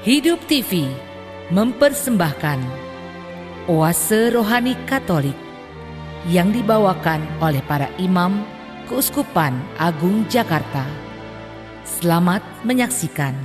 Hidup TV mempersembahkan Oase Rohani Katolik yang dibawakan oleh para imam Keuskupan Agung Jakarta. Selamat menyaksikan.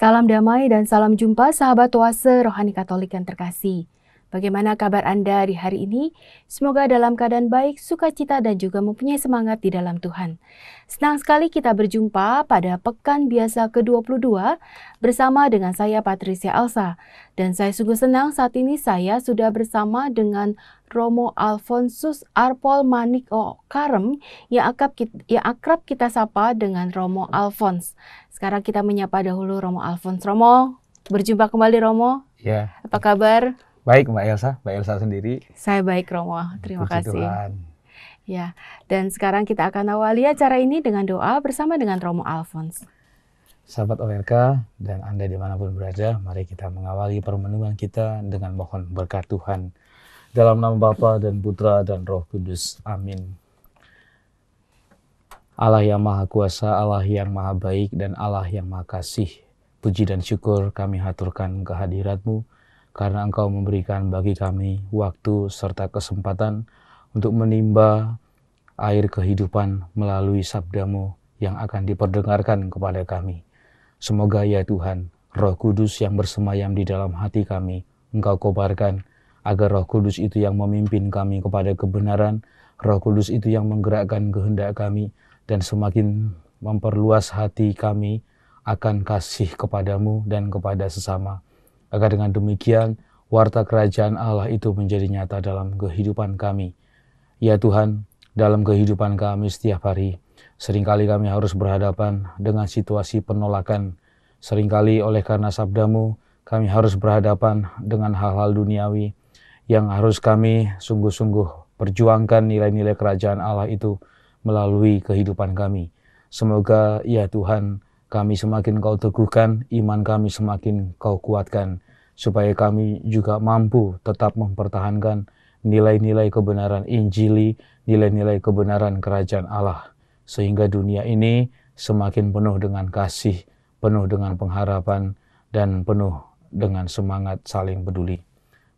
Salam damai dan salam jumpa sahabat Oase Rohani Katolik yang terkasih. Bagaimana kabar Anda di hari ini? Semoga dalam keadaan baik, sukacita dan juga mempunyai semangat di dalam Tuhan. Senang sekali kita berjumpa pada pekan biasa ke-22 bersama dengan saya Patricia Elsa. Dan saya sungguh senang saat ini saya sudah bersama dengan Romo Alfonsus Arpol Manik O. Karem yang akrab, kita, yang akrab kita sapa dengan Romo Alfons. Sekarang kita menyapa dahulu Romo Alfons. Romo, berjumpa kembali Romo. Ya. Apa kabar? Baik Mbak Elsa, Mbak Elsa sendiri. Saya baik Romo, terima Puji kasih. Tuhan. Ya, dan sekarang kita akan awali acara ini dengan doa bersama dengan Romo Alphonse. Sahabat OMK dan Anda dimanapun berada, mari kita mengawali permenungan kita dengan mohon berkat Tuhan. Dalam nama Bapa dan Putra dan Roh Kudus. Amin. Allah yang Maha Kuasa, Allah yang Maha Baik, dan Allah yang Maha Kasih. Puji dan syukur kami haturkan kehadiratmu karena Engkau memberikan bagi kami waktu serta kesempatan untuk menimba air kehidupan melalui sabdamu yang akan diperdengarkan kepada kami. Semoga ya Tuhan, roh kudus yang bersemayam di dalam hati kami, Engkau kobarkan agar roh kudus itu yang memimpin kami kepada kebenaran, roh kudus itu yang menggerakkan kehendak kami, dan semakin memperluas hati kami akan kasih kepadamu dan kepada sesama agar dengan demikian warta kerajaan Allah itu menjadi nyata dalam kehidupan kami. Ya Tuhan, dalam kehidupan kami setiap hari, seringkali kami harus berhadapan dengan situasi penolakan. Seringkali oleh karena sabdamu, kami harus berhadapan dengan hal-hal duniawi yang harus kami sungguh-sungguh perjuangkan nilai-nilai kerajaan Allah itu melalui kehidupan kami. Semoga ya Tuhan, kami semakin kau teguhkan, iman kami semakin kau kuatkan supaya kami juga mampu tetap mempertahankan nilai-nilai kebenaran Injili, nilai-nilai kebenaran kerajaan Allah, sehingga dunia ini semakin penuh dengan kasih, penuh dengan pengharapan, dan penuh dengan semangat saling peduli.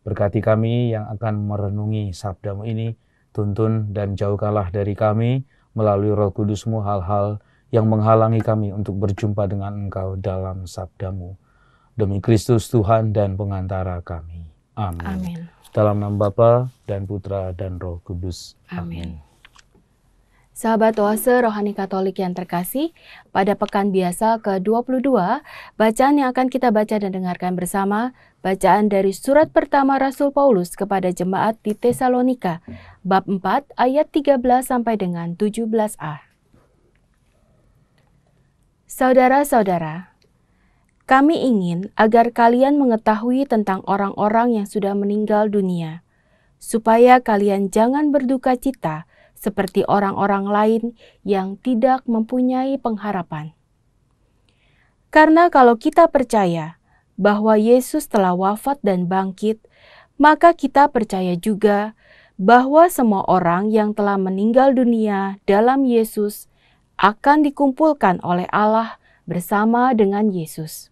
Berkati kami yang akan merenungi sabdamu ini, tuntun dan jauhkanlah dari kami melalui roh kudusmu hal-hal yang menghalangi kami untuk berjumpa dengan engkau dalam sabdamu demi Kristus Tuhan dan pengantara kami. Amin. Amin. Dalam nama Bapa dan Putra dan Roh Kudus. Amin. Amin. Sahabat Oase Rohani Katolik yang terkasih, pada pekan biasa ke-22, bacaan yang akan kita baca dan dengarkan bersama, bacaan dari surat pertama Rasul Paulus kepada jemaat di Tesalonika, bab 4 ayat 13 sampai dengan 17a. Saudara-saudara, kami ingin agar kalian mengetahui tentang orang-orang yang sudah meninggal dunia, supaya kalian jangan berduka cita seperti orang-orang lain yang tidak mempunyai pengharapan. Karena kalau kita percaya bahwa Yesus telah wafat dan bangkit, maka kita percaya juga bahwa semua orang yang telah meninggal dunia dalam Yesus akan dikumpulkan oleh Allah bersama dengan Yesus.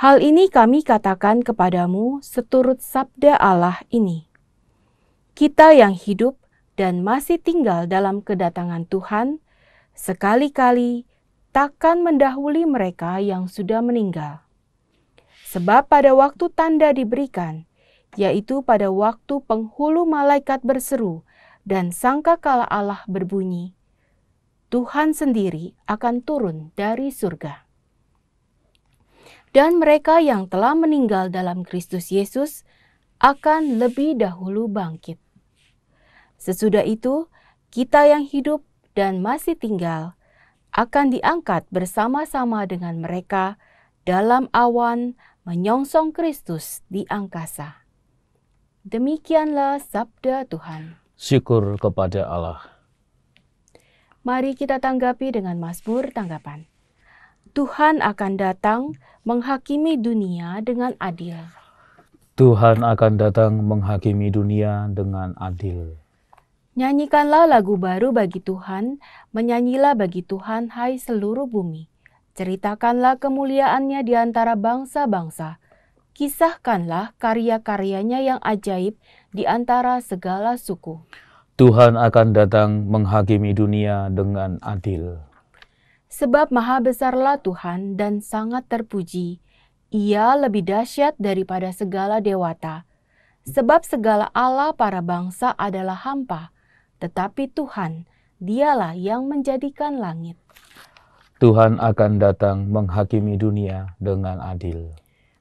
Hal ini kami katakan kepadamu seturut sabda Allah ini. Kita yang hidup dan masih tinggal dalam kedatangan Tuhan, sekali-kali takkan mendahului mereka yang sudah meninggal. Sebab pada waktu tanda diberikan, yaitu pada waktu penghulu malaikat berseru dan sangka kala Allah berbunyi, Tuhan sendiri akan turun dari surga dan mereka yang telah meninggal dalam Kristus Yesus akan lebih dahulu bangkit. Sesudah itu, kita yang hidup dan masih tinggal akan diangkat bersama-sama dengan mereka dalam awan menyongsong Kristus di angkasa. Demikianlah sabda Tuhan. Syukur kepada Allah. Mari kita tanggapi dengan Mazmur tanggapan. Tuhan akan datang menghakimi dunia dengan adil. Tuhan akan datang menghakimi dunia dengan adil. Nyanyikanlah lagu baru bagi Tuhan, menyanyilah bagi Tuhan, hai seluruh bumi. Ceritakanlah kemuliaannya di antara bangsa-bangsa. Kisahkanlah karya-karyanya yang ajaib di antara segala suku. Tuhan akan datang menghakimi dunia dengan adil. Sebab maha besarlah Tuhan dan sangat terpuji. Ia lebih dahsyat daripada segala dewata. Sebab segala Allah para bangsa adalah hampa, tetapi Tuhan, dialah yang menjadikan langit. Tuhan akan datang menghakimi dunia dengan adil.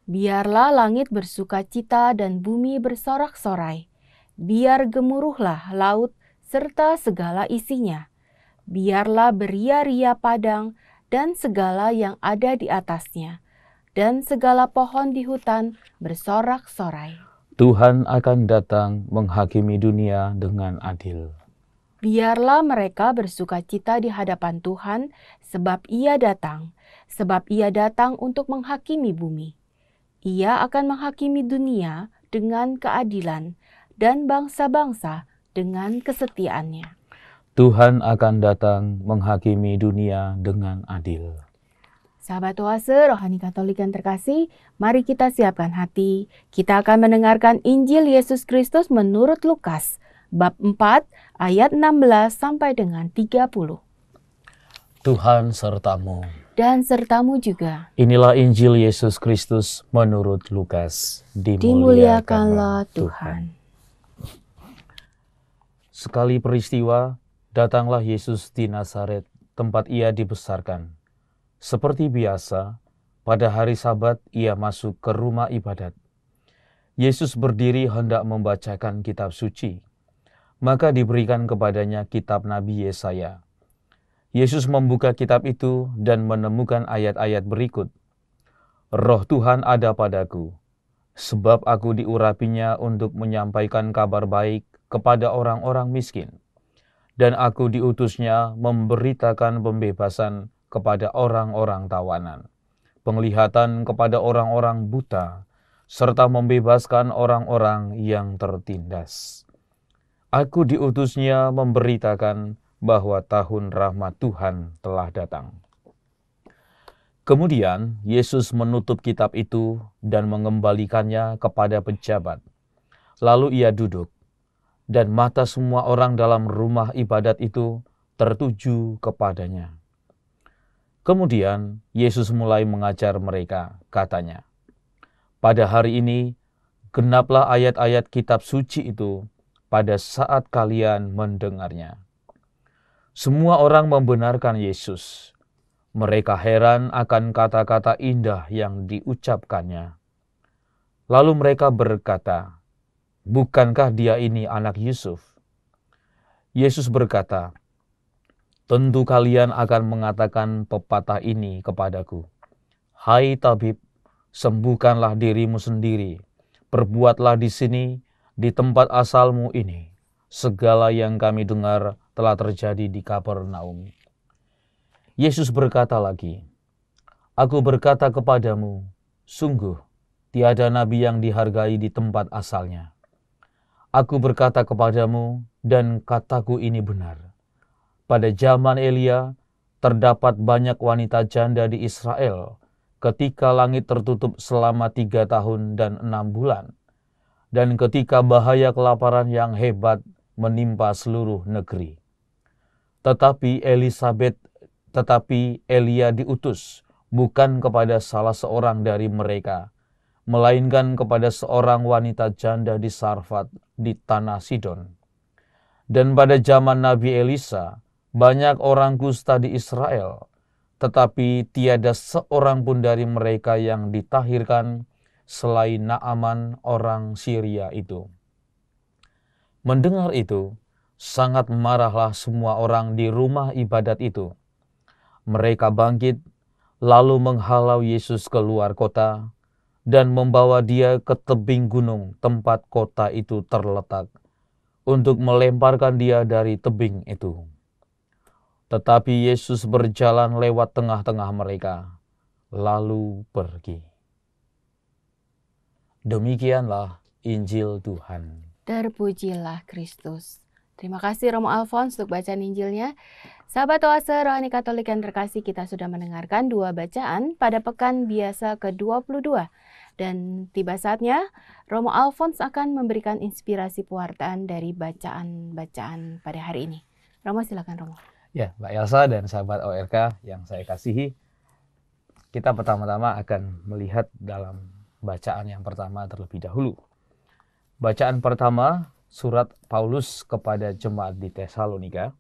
Biarlah langit bersuka cita dan bumi bersorak-sorai. Biar gemuruhlah laut serta segala isinya biarlah beria-ria padang dan segala yang ada di atasnya, dan segala pohon di hutan bersorak-sorai. Tuhan akan datang menghakimi dunia dengan adil. Biarlah mereka bersuka cita di hadapan Tuhan, sebab Ia datang, sebab Ia datang untuk menghakimi bumi. Ia akan menghakimi dunia dengan keadilan dan bangsa-bangsa dengan kesetiaannya. Tuhan akan datang menghakimi dunia dengan adil. Sahabat Oase, rohani Katolik yang terkasih, mari kita siapkan hati. Kita akan mendengarkan Injil Yesus Kristus menurut Lukas, bab 4 ayat 16 sampai dengan 30. Tuhan sertamu. Dan sertamu juga. Inilah Injil Yesus Kristus menurut Lukas. Dimuliakanlah, Dimuliakanlah Tuhan. Tuhan. Sekali peristiwa, Datanglah Yesus di Nazaret, tempat ia dibesarkan. Seperti biasa, pada hari Sabat ia masuk ke rumah ibadat. Yesus berdiri hendak membacakan kitab suci. Maka diberikan kepadanya kitab Nabi Yesaya. Yesus membuka kitab itu dan menemukan ayat-ayat berikut. Roh Tuhan ada padaku, sebab aku diurapinya untuk menyampaikan kabar baik kepada orang-orang miskin dan aku diutusnya memberitakan pembebasan kepada orang-orang tawanan, penglihatan kepada orang-orang buta, serta membebaskan orang-orang yang tertindas. Aku diutusnya memberitakan bahwa tahun rahmat Tuhan telah datang. Kemudian Yesus menutup kitab itu dan mengembalikannya kepada pejabat. Lalu ia duduk dan mata semua orang dalam rumah ibadat itu tertuju kepadanya. Kemudian Yesus mulai mengajar mereka, katanya, "Pada hari ini genaplah ayat-ayat kitab suci itu pada saat kalian mendengarnya." Semua orang membenarkan Yesus. Mereka heran akan kata-kata indah yang diucapkannya. Lalu mereka berkata, bukankah dia ini anak Yusuf? Yesus berkata, Tentu kalian akan mengatakan pepatah ini kepadaku. Hai tabib, sembuhkanlah dirimu sendiri. Perbuatlah di sini, di tempat asalmu ini. Segala yang kami dengar telah terjadi di Kapernaum. Yesus berkata lagi, Aku berkata kepadamu, sungguh tiada nabi yang dihargai di tempat asalnya. Aku berkata kepadamu, dan kataku ini benar. Pada zaman Elia, terdapat banyak wanita janda di Israel ketika langit tertutup selama tiga tahun dan enam bulan, dan ketika bahaya kelaparan yang hebat menimpa seluruh negeri. Tetapi Elizabeth, tetapi Elia diutus bukan kepada salah seorang dari mereka, melainkan kepada seorang wanita janda di Sarfat, di tanah Sidon. Dan pada zaman Nabi Elisa, banyak orang kusta di Israel, tetapi tiada seorang pun dari mereka yang ditahirkan selain Naaman orang Syria itu. Mendengar itu, sangat marahlah semua orang di rumah ibadat itu. Mereka bangkit, lalu menghalau Yesus keluar kota, dan membawa dia ke tebing gunung tempat kota itu terletak untuk melemparkan dia dari tebing itu. Tetapi Yesus berjalan lewat tengah-tengah mereka, lalu pergi. Demikianlah Injil Tuhan. Terpujilah Kristus. Terima kasih Romo Alfons untuk bacaan Injilnya. Sahabat Oase Rohani Katolik yang terkasih, kita sudah mendengarkan dua bacaan pada pekan biasa ke-22 dan tiba saatnya Romo Alphonse akan memberikan inspirasi pewartaan dari bacaan-bacaan pada hari ini. Romo silakan Romo. Ya, Mbak Elsa dan sahabat ORK yang saya kasihi, kita pertama-tama akan melihat dalam bacaan yang pertama terlebih dahulu. Bacaan pertama surat Paulus kepada jemaat di Tesalonika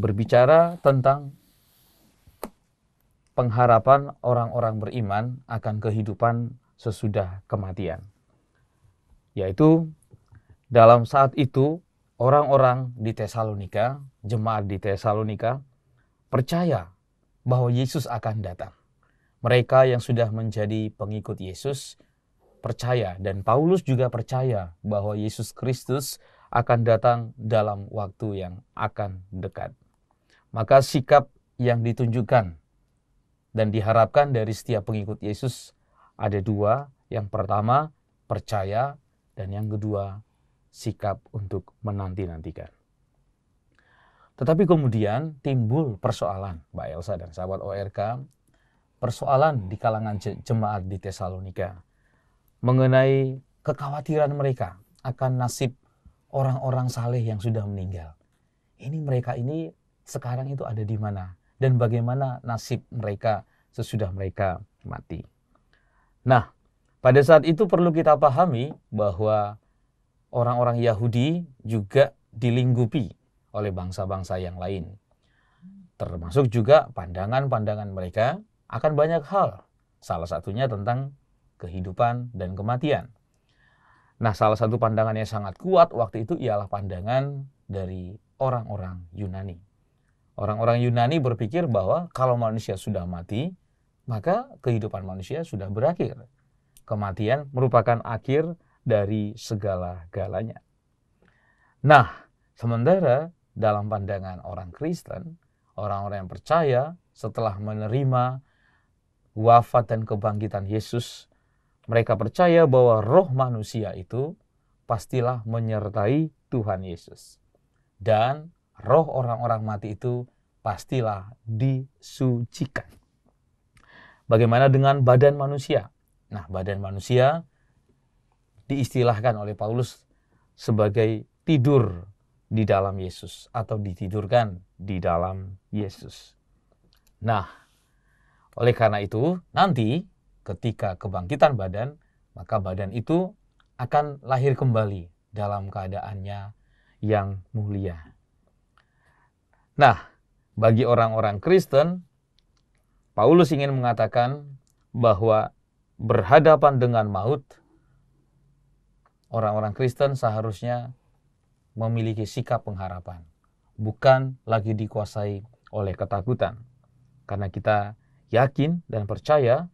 berbicara tentang pengharapan orang-orang beriman akan kehidupan sesudah kematian. Yaitu dalam saat itu orang-orang di Tesalonika, jemaat di Tesalonika percaya bahwa Yesus akan datang. Mereka yang sudah menjadi pengikut Yesus percaya dan Paulus juga percaya bahwa Yesus Kristus akan datang dalam waktu yang akan dekat. Maka sikap yang ditunjukkan dan diharapkan dari setiap pengikut Yesus ada dua. Yang pertama, percaya. Dan yang kedua, sikap untuk menanti-nantikan. Tetapi kemudian timbul persoalan, Mbak Elsa dan sahabat ORK, persoalan di kalangan jemaat di Tesalonika mengenai kekhawatiran mereka akan nasib orang-orang saleh yang sudah meninggal. Ini mereka ini sekarang itu ada di mana? dan bagaimana nasib mereka sesudah mereka mati. Nah, pada saat itu perlu kita pahami bahwa orang-orang Yahudi juga dilingkupi oleh bangsa-bangsa yang lain. Termasuk juga pandangan-pandangan mereka akan banyak hal. Salah satunya tentang kehidupan dan kematian. Nah, salah satu pandangan yang sangat kuat waktu itu ialah pandangan dari orang-orang Yunani. Orang-orang Yunani berpikir bahwa kalau manusia sudah mati, maka kehidupan manusia sudah berakhir. Kematian merupakan akhir dari segala galanya. Nah, sementara dalam pandangan orang Kristen, orang-orang yang percaya setelah menerima wafat dan kebangkitan Yesus, mereka percaya bahwa roh manusia itu pastilah menyertai Tuhan Yesus. Dan roh orang-orang mati itu pastilah disucikan. Bagaimana dengan badan manusia? Nah, badan manusia diistilahkan oleh Paulus sebagai tidur di dalam Yesus atau ditidurkan di dalam Yesus. Nah, oleh karena itu, nanti ketika kebangkitan badan, maka badan itu akan lahir kembali dalam keadaannya yang mulia. Nah, bagi orang-orang Kristen, Paulus ingin mengatakan bahwa berhadapan dengan maut, orang-orang Kristen seharusnya memiliki sikap pengharapan, bukan lagi dikuasai oleh ketakutan. Karena kita yakin dan percaya,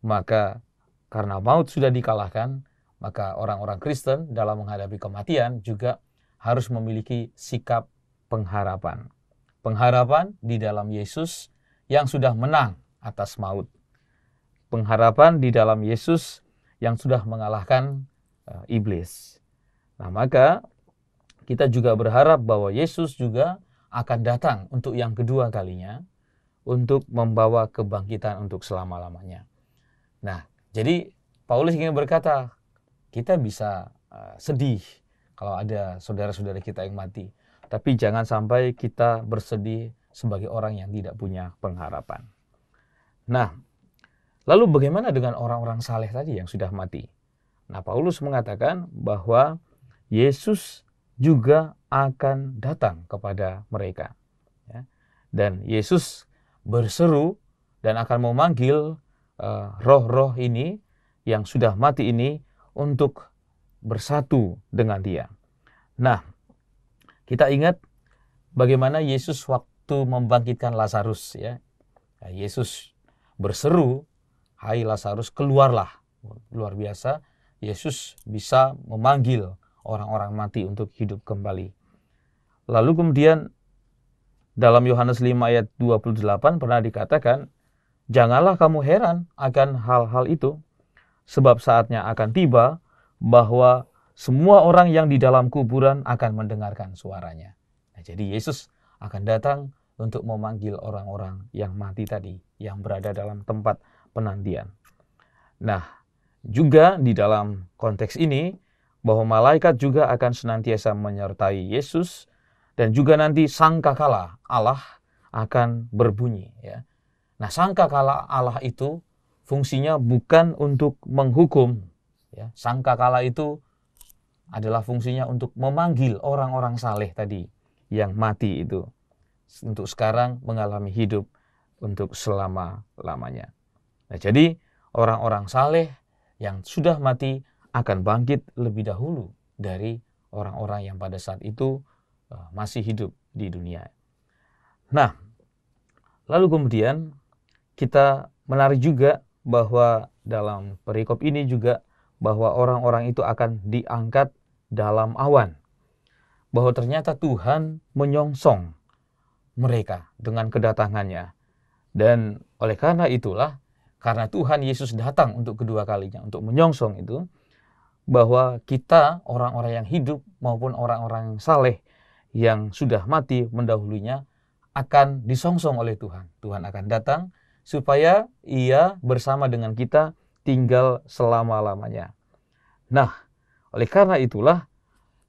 maka karena maut sudah dikalahkan, maka orang-orang Kristen dalam menghadapi kematian juga harus memiliki sikap pengharapan pengharapan di dalam Yesus yang sudah menang atas maut. Pengharapan di dalam Yesus yang sudah mengalahkan uh, iblis. Nah, maka kita juga berharap bahwa Yesus juga akan datang untuk yang kedua kalinya untuk membawa kebangkitan untuk selama-lamanya. Nah, jadi Paulus ingin berkata, kita bisa uh, sedih kalau ada saudara-saudara kita yang mati. Tapi jangan sampai kita bersedih sebagai orang yang tidak punya pengharapan. Nah, lalu bagaimana dengan orang-orang saleh tadi yang sudah mati? Nah, Paulus mengatakan bahwa Yesus juga akan datang kepada mereka. Ya. Dan Yesus berseru dan akan memanggil eh, roh-roh ini yang sudah mati ini untuk bersatu dengan dia. Nah, kita ingat bagaimana Yesus waktu membangkitkan Lazarus ya. Nah, Yesus berseru, "Hai Lazarus, keluarlah." Luar biasa, Yesus bisa memanggil orang-orang mati untuk hidup kembali. Lalu kemudian dalam Yohanes 5 ayat 28 pernah dikatakan, "Janganlah kamu heran akan hal-hal itu, sebab saatnya akan tiba bahwa semua orang yang di dalam kuburan akan mendengarkan suaranya. Nah, jadi Yesus akan datang untuk memanggil orang-orang yang mati tadi, yang berada dalam tempat penantian. Nah, juga di dalam konteks ini, bahwa malaikat juga akan senantiasa menyertai Yesus, dan juga nanti sangkakala Allah akan berbunyi. Ya. Nah, sangkakala Allah itu fungsinya bukan untuk menghukum. Ya. Sangkakala itu adalah fungsinya untuk memanggil orang-orang saleh tadi yang mati itu untuk sekarang mengalami hidup untuk selama-lamanya. Nah, jadi orang-orang saleh yang sudah mati akan bangkit lebih dahulu dari orang-orang yang pada saat itu eh, masih hidup di dunia. Nah, lalu kemudian kita menarik juga bahwa dalam perikop ini juga bahwa orang-orang itu akan diangkat dalam awan. Bahwa ternyata Tuhan menyongsong mereka dengan kedatangannya. Dan oleh karena itulah, karena Tuhan Yesus datang untuk kedua kalinya, untuk menyongsong itu, bahwa kita orang-orang yang hidup maupun orang-orang yang saleh yang sudah mati mendahulunya akan disongsong oleh Tuhan. Tuhan akan datang supaya ia bersama dengan kita tinggal selama-lamanya. Nah, oleh karena itulah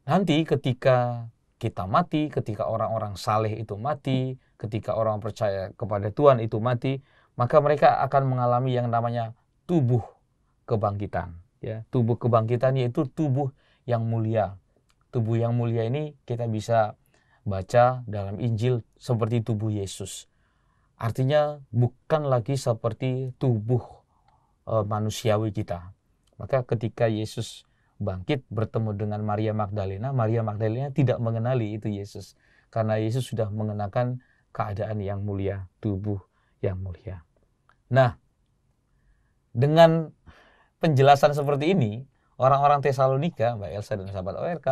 nanti ketika kita mati, ketika orang-orang saleh itu mati, ketika orang percaya kepada Tuhan itu mati, maka mereka akan mengalami yang namanya tubuh kebangkitan. Ya, tubuh kebangkitan yaitu tubuh yang mulia. Tubuh yang mulia ini kita bisa baca dalam Injil seperti tubuh Yesus. Artinya bukan lagi seperti tubuh e, manusiawi kita. Maka ketika Yesus bangkit bertemu dengan Maria Magdalena, Maria Magdalena tidak mengenali itu Yesus karena Yesus sudah mengenakan keadaan yang mulia, tubuh yang mulia. Nah, dengan penjelasan seperti ini, orang-orang Tesalonika, Mbak Elsa dan sahabat ORK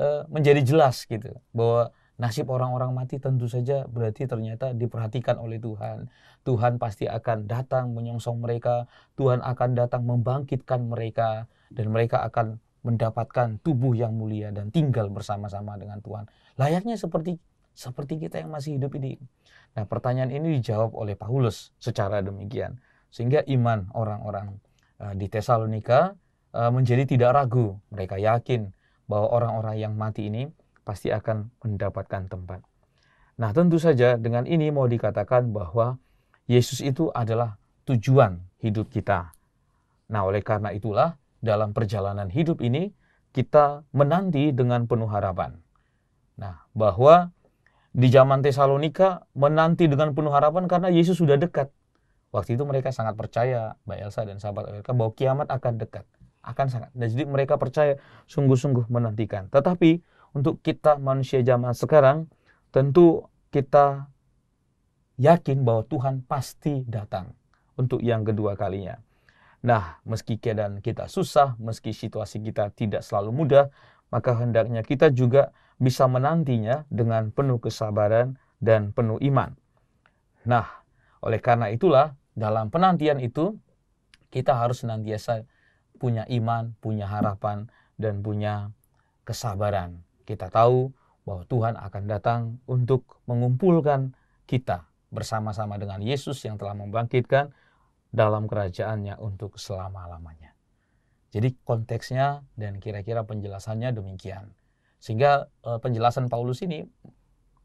eh, menjadi jelas gitu bahwa nasib orang-orang mati tentu saja berarti ternyata diperhatikan oleh Tuhan. Tuhan pasti akan datang menyongsong mereka, Tuhan akan datang membangkitkan mereka dan mereka akan mendapatkan tubuh yang mulia dan tinggal bersama-sama dengan Tuhan. Layaknya seperti seperti kita yang masih hidup ini. Nah, pertanyaan ini dijawab oleh Paulus secara demikian sehingga iman orang-orang eh, di Tesalonika eh, menjadi tidak ragu. Mereka yakin bahwa orang-orang yang mati ini pasti akan mendapatkan tempat. Nah, tentu saja dengan ini mau dikatakan bahwa Yesus itu adalah tujuan hidup kita. Nah, oleh karena itulah dalam perjalanan hidup ini kita menanti dengan penuh harapan. Nah, bahwa di zaman Tesalonika menanti dengan penuh harapan karena Yesus sudah dekat. Waktu itu mereka sangat percaya, Mbak Elsa dan sahabat mereka, bahwa kiamat akan dekat. Akan sangat. Dan jadi mereka percaya sungguh-sungguh menantikan. Tetapi untuk kita manusia zaman sekarang, tentu kita yakin bahwa Tuhan pasti datang untuk yang kedua kalinya. Nah, meski keadaan kita susah, meski situasi kita tidak selalu mudah, maka hendaknya kita juga bisa menantinya dengan penuh kesabaran dan penuh iman. Nah, oleh karena itulah dalam penantian itu kita harus senantiasa punya iman, punya harapan dan punya kesabaran. Kita tahu bahwa Tuhan akan datang untuk mengumpulkan kita bersama-sama dengan Yesus yang telah membangkitkan dalam kerajaannya untuk selama-lamanya. Jadi konteksnya dan kira-kira penjelasannya demikian. Sehingga eh, penjelasan Paulus ini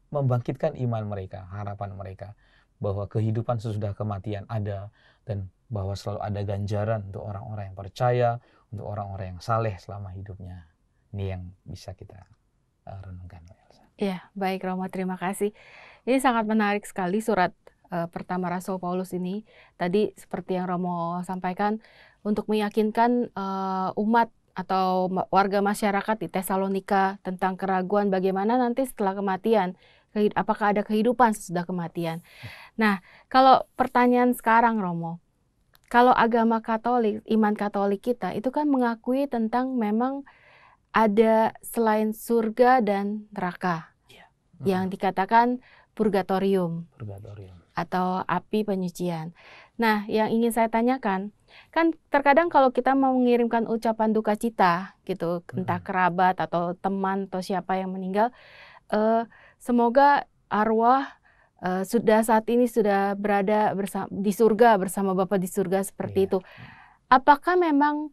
membangkitkan iman mereka, harapan mereka bahwa kehidupan sesudah kematian ada dan bahwa selalu ada ganjaran untuk orang-orang yang percaya, untuk orang-orang yang saleh selama hidupnya. Ini yang bisa kita eh, renungkan. Ya, baik Roma, terima kasih. Ini sangat menarik sekali surat Eh, pertama Rasul Paulus ini tadi seperti yang Romo sampaikan untuk meyakinkan uh, umat atau warga masyarakat di Tesalonika tentang keraguan bagaimana nanti setelah kematian apakah ada kehidupan sesudah kematian. Nah, kalau pertanyaan sekarang Romo, kalau agama Katolik, iman Katolik kita itu kan mengakui tentang memang ada selain surga dan neraka. Iya. Yang dikatakan purgatorium. Purgatorium atau api penyucian. Nah, yang ingin saya tanyakan, kan terkadang kalau kita mau mengirimkan ucapan duka cita gitu, entah kerabat atau teman atau siapa yang meninggal, eh, semoga arwah uh, sudah saat ini sudah berada bersama, di surga bersama bapak di surga seperti yeah. itu. Apakah memang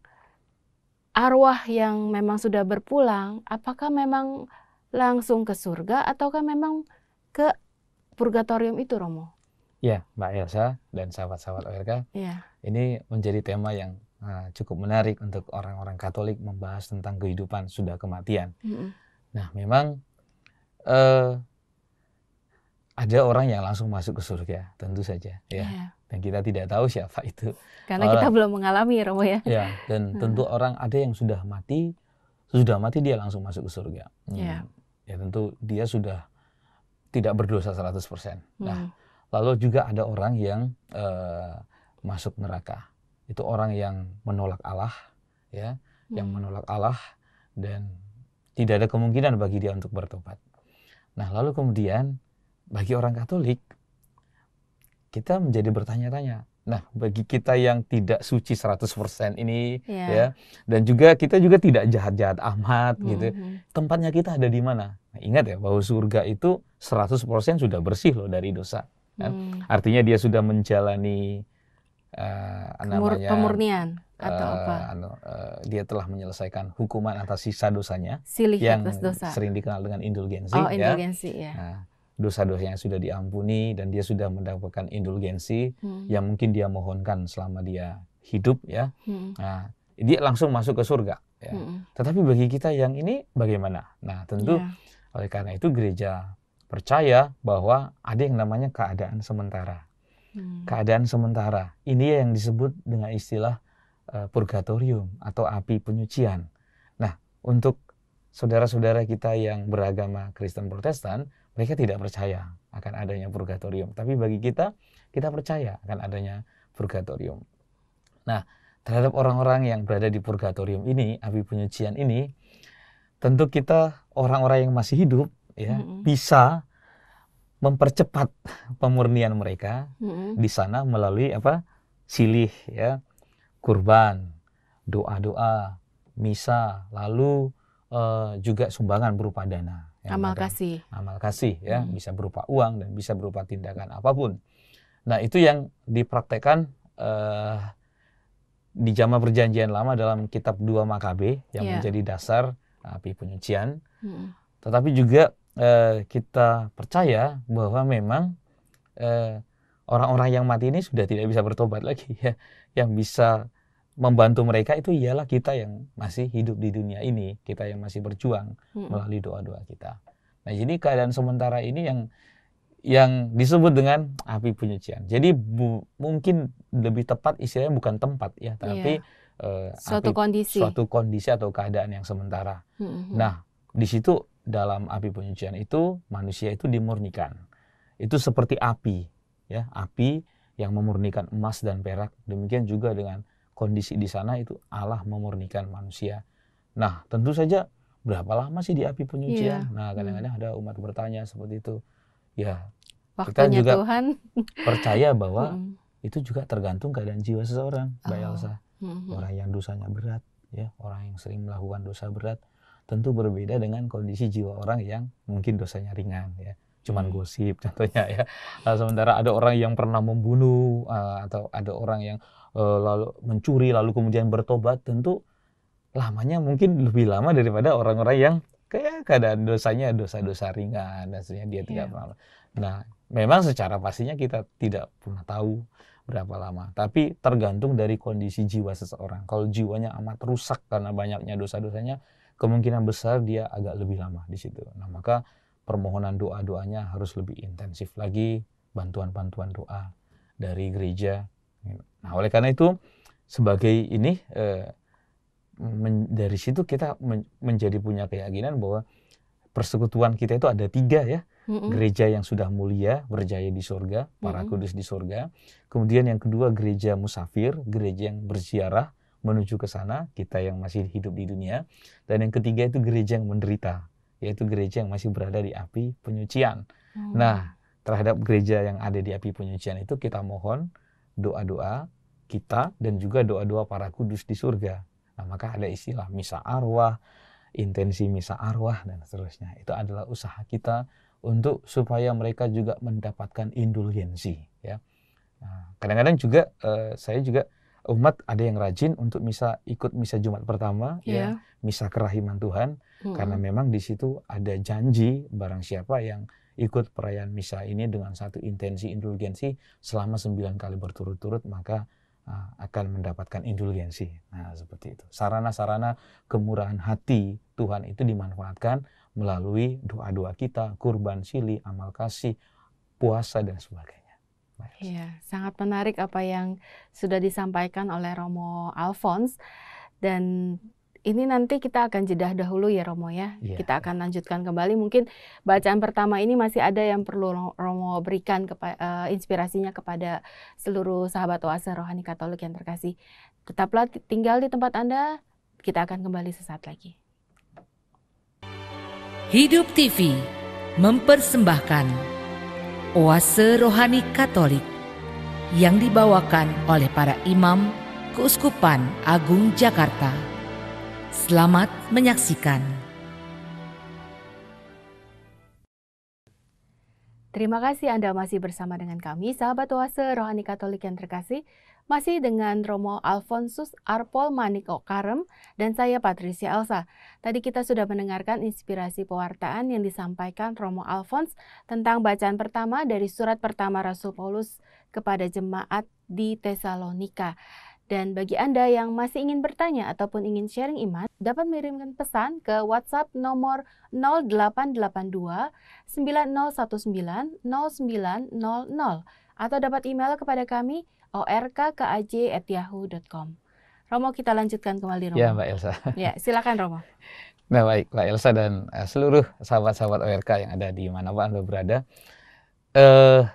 arwah yang memang sudah berpulang, apakah memang langsung ke surga ataukah memang ke purgatorium itu Romo? Ya, Mbak Elsa dan sahabat-sahabat OERGA, ya. ini menjadi tema yang uh, cukup menarik untuk orang-orang Katolik membahas tentang kehidupan sudah kematian. Mm -hmm. Nah, memang uh, ada orang yang langsung masuk ke surga, tentu saja, ya. Yeah. Dan kita tidak tahu siapa itu. Karena orang, kita belum mengalami, Romo ya. Ya, dan hmm. tentu orang ada yang sudah mati, sudah mati dia langsung masuk ke surga. Hmm. Yeah. Ya, tentu dia sudah tidak berdosa 100%. Nah, hmm. Nah, Lalu juga ada orang yang uh, masuk neraka. Itu orang yang menolak Allah, ya, hmm. yang menolak Allah dan tidak ada kemungkinan bagi dia untuk bertobat. Nah, lalu kemudian bagi orang Katolik kita menjadi bertanya-tanya. Nah, bagi kita yang tidak suci 100% ini yeah. ya dan juga kita juga tidak jahat-jahat amat -hmm. gitu. Hmm. Tempatnya kita ada di mana? Nah, ingat ya bahwa surga itu 100% sudah bersih loh dari dosa. Kan? Hmm. Artinya dia sudah menjalani uh, namanya pemurnian eh, atau uh, anu, Uh, dia telah menyelesaikan hukuman atas sisa dosanya Silih yang atas dosa. sering dikenal dengan indulgensi. Oh, ya. indulgensi ya. ya. Nah, dosa-dosanya sudah diampuni dan dia sudah mendapatkan indulgensi hmm. yang mungkin dia mohonkan selama dia hidup ya. Hmm. Nah, dia langsung masuk ke surga. Ya. Hmm. Tetapi bagi kita yang ini bagaimana? Nah, tentu yeah. oleh karena itu gereja percaya bahwa ada yang namanya keadaan sementara. Hmm. Keadaan sementara ini yang disebut dengan istilah uh, purgatorium atau api penyucian. Nah, untuk saudara-saudara kita yang beragama Kristen Protestan, mereka tidak percaya akan adanya purgatorium. Tapi bagi kita, kita percaya akan adanya purgatorium. Nah, terhadap orang-orang yang berada di purgatorium ini, api penyucian ini, tentu kita orang-orang yang masih hidup ya mm -hmm. bisa mempercepat pemurnian mereka mm -hmm. di sana melalui apa silih ya kurban doa doa misa lalu uh, juga sumbangan berupa dana ya, amal kasih amal kasih ya mm -hmm. bisa berupa uang dan bisa berupa tindakan apapun nah itu yang dipraktekkan uh, di zaman perjanjian lama dalam kitab dua Makabe yang yeah. menjadi dasar api penyucian mm -hmm tetapi juga eh, kita percaya bahwa memang orang eh, orang-orang yang mati ini sudah tidak bisa bertobat lagi ya. Yang bisa membantu mereka itu ialah kita yang masih hidup di dunia ini, kita yang masih berjuang hmm. melalui doa-doa kita. Nah, jadi keadaan sementara ini yang yang disebut dengan api penyucian. Jadi bu, mungkin lebih tepat istilahnya bukan tempat ya, tapi yeah. Iya. uh, suatu api, kondisi suatu kondisi atau keadaan yang sementara. Hmm. hmm. Nah, di situ dalam api penyucian itu manusia itu dimurnikan. Itu seperti api, ya, api yang memurnikan emas dan perak. Demikian juga dengan kondisi di sana itu Allah memurnikan manusia. Nah, tentu saja berapa lama sih di api penyucian? Yeah. Nah, kadang-kadang hmm. ada umat bertanya seperti itu. Ya, Waktunya kita juga Tuhan. percaya bahwa hmm. itu juga tergantung keadaan jiwa seseorang, Mbak oh. Elsa. Hmm. Orang yang dosanya berat, ya, orang yang sering melakukan dosa berat, tentu berbeda dengan kondisi jiwa orang yang mungkin dosanya ringan ya cuman hmm. gosip contohnya ya eh, sementara ada orang yang pernah membunuh eh, atau ada orang yang eh, lalu mencuri lalu kemudian bertobat tentu lamanya mungkin lebih lama daripada orang-orang yang kayak keadaan dosanya dosa-dosa ringan dan sebenarnya dia yeah. tidak iya. pernah nah memang secara pastinya kita tidak pernah tahu berapa lama tapi tergantung dari kondisi jiwa seseorang kalau jiwanya amat rusak karena banyaknya dosa-dosanya kemungkinan besar dia agak lebih lama di situ. Nah, maka permohonan doa-doanya harus lebih intensif lagi, bantuan-bantuan doa dari gereja. Nah, oleh karena itu sebagai ini eh, dari situ kita menjadi punya keyakinan bahwa persekutuan kita itu ada tiga ya, mm-hmm. gereja yang sudah mulia berjaya di surga, para mm-hmm. kudus di surga. Kemudian yang kedua gereja musafir, gereja yang berziarah, menuju ke sana, kita yang masih hidup di dunia. Dan yang ketiga itu gereja yang menderita, yaitu gereja yang masih berada di api penyucian. Hmm. Nah, terhadap gereja yang ada di api penyucian itu kita mohon doa-doa kita dan juga doa-doa para kudus di surga. Nah, maka ada istilah misa arwah, intensi misa arwah dan seterusnya. Itu adalah usaha kita untuk supaya mereka juga mendapatkan indulgensi ya. Nah, kadang-kadang juga uh, saya juga umat ada yang rajin untuk bisa ikut misa Jumat pertama yeah. ya misa kerahiman Tuhan hmm. karena memang di situ ada janji barang siapa yang ikut perayaan misa ini dengan satu intensi indulgensi selama sembilan kali berturut-turut maka uh, akan mendapatkan indulgensi nah seperti itu sarana-sarana kemurahan hati Tuhan itu dimanfaatkan melalui doa-doa kita kurban sili amal kasih puasa dan sebagainya Iya, sangat menarik apa yang sudah disampaikan oleh Romo Alfons dan ini nanti kita akan jedah dahulu ya Romo ya. Yeah. Kita akan lanjutkan kembali. Mungkin bacaan pertama ini masih ada yang perlu Romo berikan kepa uh, inspirasinya kepada seluruh sahabat oase rohani Katolik yang terkasih. Tetaplah tinggal di tempat Anda. Kita akan kembali sesaat lagi. Hidup TV mempersembahkan oase rohani Katolik yang dibawakan oleh para imam Keuskupan Agung Jakarta. Selamat menyaksikan. Terima kasih Anda masih bersama dengan kami, sahabat oase rohani katolik yang terkasih. Masih dengan Romo Alfonsus Arpol Maniko Karem dan saya Patricia Elsa. Tadi kita sudah mendengarkan inspirasi pewartaan yang disampaikan Romo Alfons tentang bacaan pertama dari surat pertama Rasul Paulus kepada jemaat di Tesalonika. Dan bagi Anda yang masih ingin bertanya ataupun ingin sharing iman, dapat mengirimkan pesan ke WhatsApp nomor 0882 9019 0900 atau dapat email kepada kami orkkaj@yahoo.com. Romo kita lanjutkan kembali Romo. Ya Mbak Elsa. Ya silakan Romo. Nah baik Mbak Elsa dan eh, seluruh sahabat-sahabat ORK yang ada di mana Anda berada. Uh,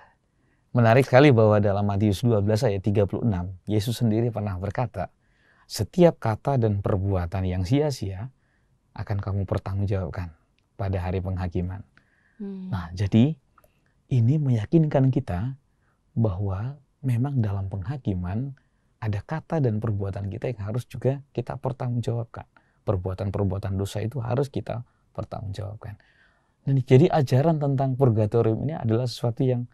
Menarik sekali bahwa dalam Matius 12 ayat 36, Yesus sendiri pernah berkata, setiap kata dan perbuatan yang sia-sia akan kamu pertanggungjawabkan pada hari penghakiman. Hmm. Nah, jadi ini meyakinkan kita bahwa memang dalam penghakiman ada kata dan perbuatan kita yang harus juga kita pertanggungjawabkan. Perbuatan-perbuatan dosa itu harus kita pertanggungjawabkan. jadi ajaran tentang purgatorium ini adalah sesuatu yang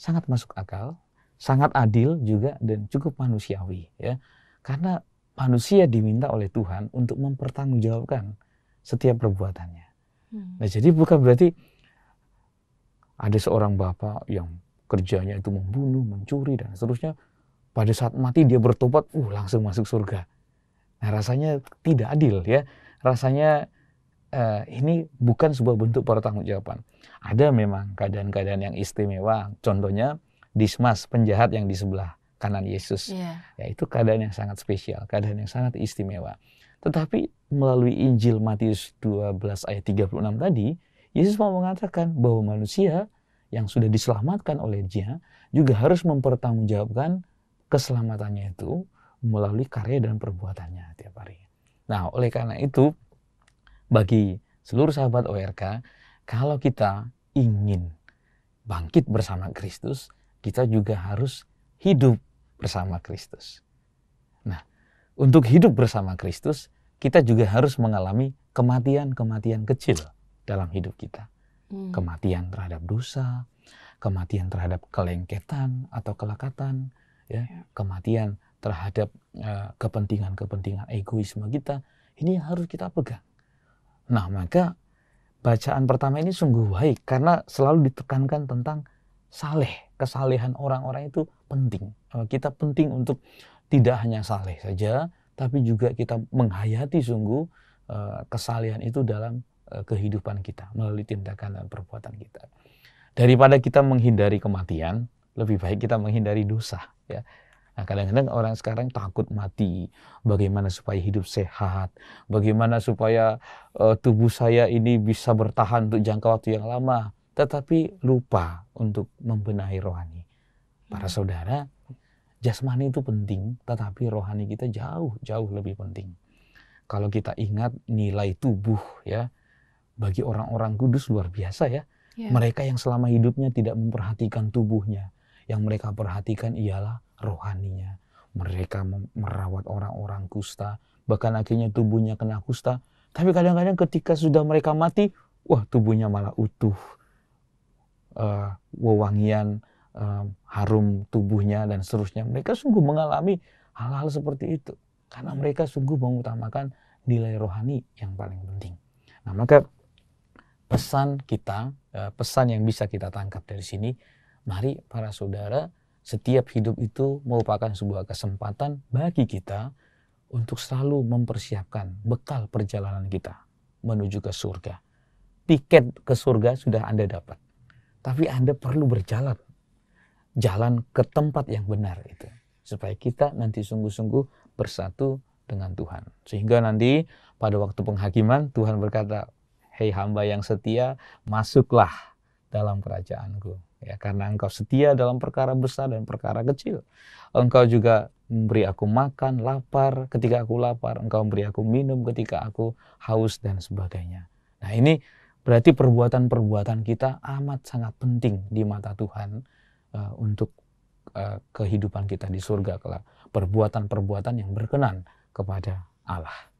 sangat masuk akal, sangat adil juga dan cukup manusiawi ya. Karena manusia diminta oleh Tuhan untuk mempertanggungjawabkan setiap perbuatannya. Hmm. Nah, jadi bukan berarti ada seorang bapak yang kerjanya itu membunuh, mencuri dan seterusnya pada saat mati dia bertobat, uh langsung masuk surga. Nah, rasanya tidak adil ya. Rasanya uh, ini bukan sebuah bentuk pertanggungjawaban. Ada memang keadaan-keadaan yang istimewa. Contohnya Dismas penjahat yang di sebelah kanan Yesus. Yeah. Ya, itu keadaan yang sangat spesial, keadaan yang sangat istimewa. Tetapi melalui Injil Matius 12 ayat 36 tadi, Yesus mau mengatakan bahwa manusia yang sudah diselamatkan oleh Dia juga harus mempertanggungjawabkan keselamatannya itu melalui karya dan perbuatannya tiap hari. Nah, oleh karena itu, bagi seluruh sahabat ORK, kalau kita ingin bangkit bersama Kristus, kita juga harus hidup bersama Kristus. Nah, untuk hidup bersama Kristus, kita juga harus mengalami kematian-kematian kecil dalam hidup kita. Hmm. Kematian terhadap dosa, kematian terhadap kelengketan atau kelekatan, ya, ya. kematian terhadap eh, kepentingan-kepentingan egoisme kita, ini yang harus kita pegang. Nah, maka bacaan pertama ini sungguh baik karena selalu ditekankan tentang saleh. Kesalehan orang-orang itu penting. Eh, kita penting untuk tidak hanya saleh saja, tapi juga kita menghayati sungguh eh, kesalehan itu dalam eh, kehidupan kita melalui tindakan dan perbuatan kita. Daripada kita menghindari kematian, lebih baik kita menghindari dosa ya Nah, kadang-kadang orang sekarang takut mati. Bagaimana supaya hidup sehat? Bagaimana supaya uh, tubuh saya ini bisa bertahan untuk jangka waktu yang lama? Tetapi lupa untuk membenahi rohani. Para hmm. saudara, jasmani itu penting, tetapi rohani kita jauh jauh lebih penting. Kalau kita ingat nilai tubuh ya, bagi orang-orang kudus luar biasa ya. Yeah. Mereka yang selama hidupnya tidak memperhatikan tubuhnya, yang mereka perhatikan ialah rohaninya. Mereka merawat orang-orang kusta, bahkan akhirnya tubuhnya kena kusta. Tapi kadang-kadang ketika sudah mereka mati, wah tubuhnya malah utuh. Uh, wewangian eh, harum tubuhnya dan seterusnya. Mereka sungguh mengalami hal-hal seperti itu. Karena mereka sungguh mengutamakan nilai rohani yang paling penting. Nah maka pesan kita, eh, pesan yang bisa kita tangkap dari sini, mari para saudara setiap hidup itu merupakan sebuah kesempatan bagi kita untuk selalu mempersiapkan bekal perjalanan kita menuju ke surga. Tiket ke surga sudah Anda dapat. Tapi Anda perlu berjalan. Jalan ke tempat yang benar itu. Supaya kita nanti sungguh-sungguh bersatu dengan Tuhan. Sehingga nanti pada waktu penghakiman Tuhan berkata, Hei hamba yang setia, masuklah dalam kerajaanku ya karena engkau setia dalam perkara besar dan perkara kecil engkau juga memberi aku makan lapar ketika aku lapar engkau memberi aku minum ketika aku haus dan sebagainya nah ini berarti perbuatan-perbuatan kita amat sangat penting di mata Tuhan uh, untuk uh, kehidupan kita di surga kelak perbuatan-perbuatan yang berkenan kepada Allah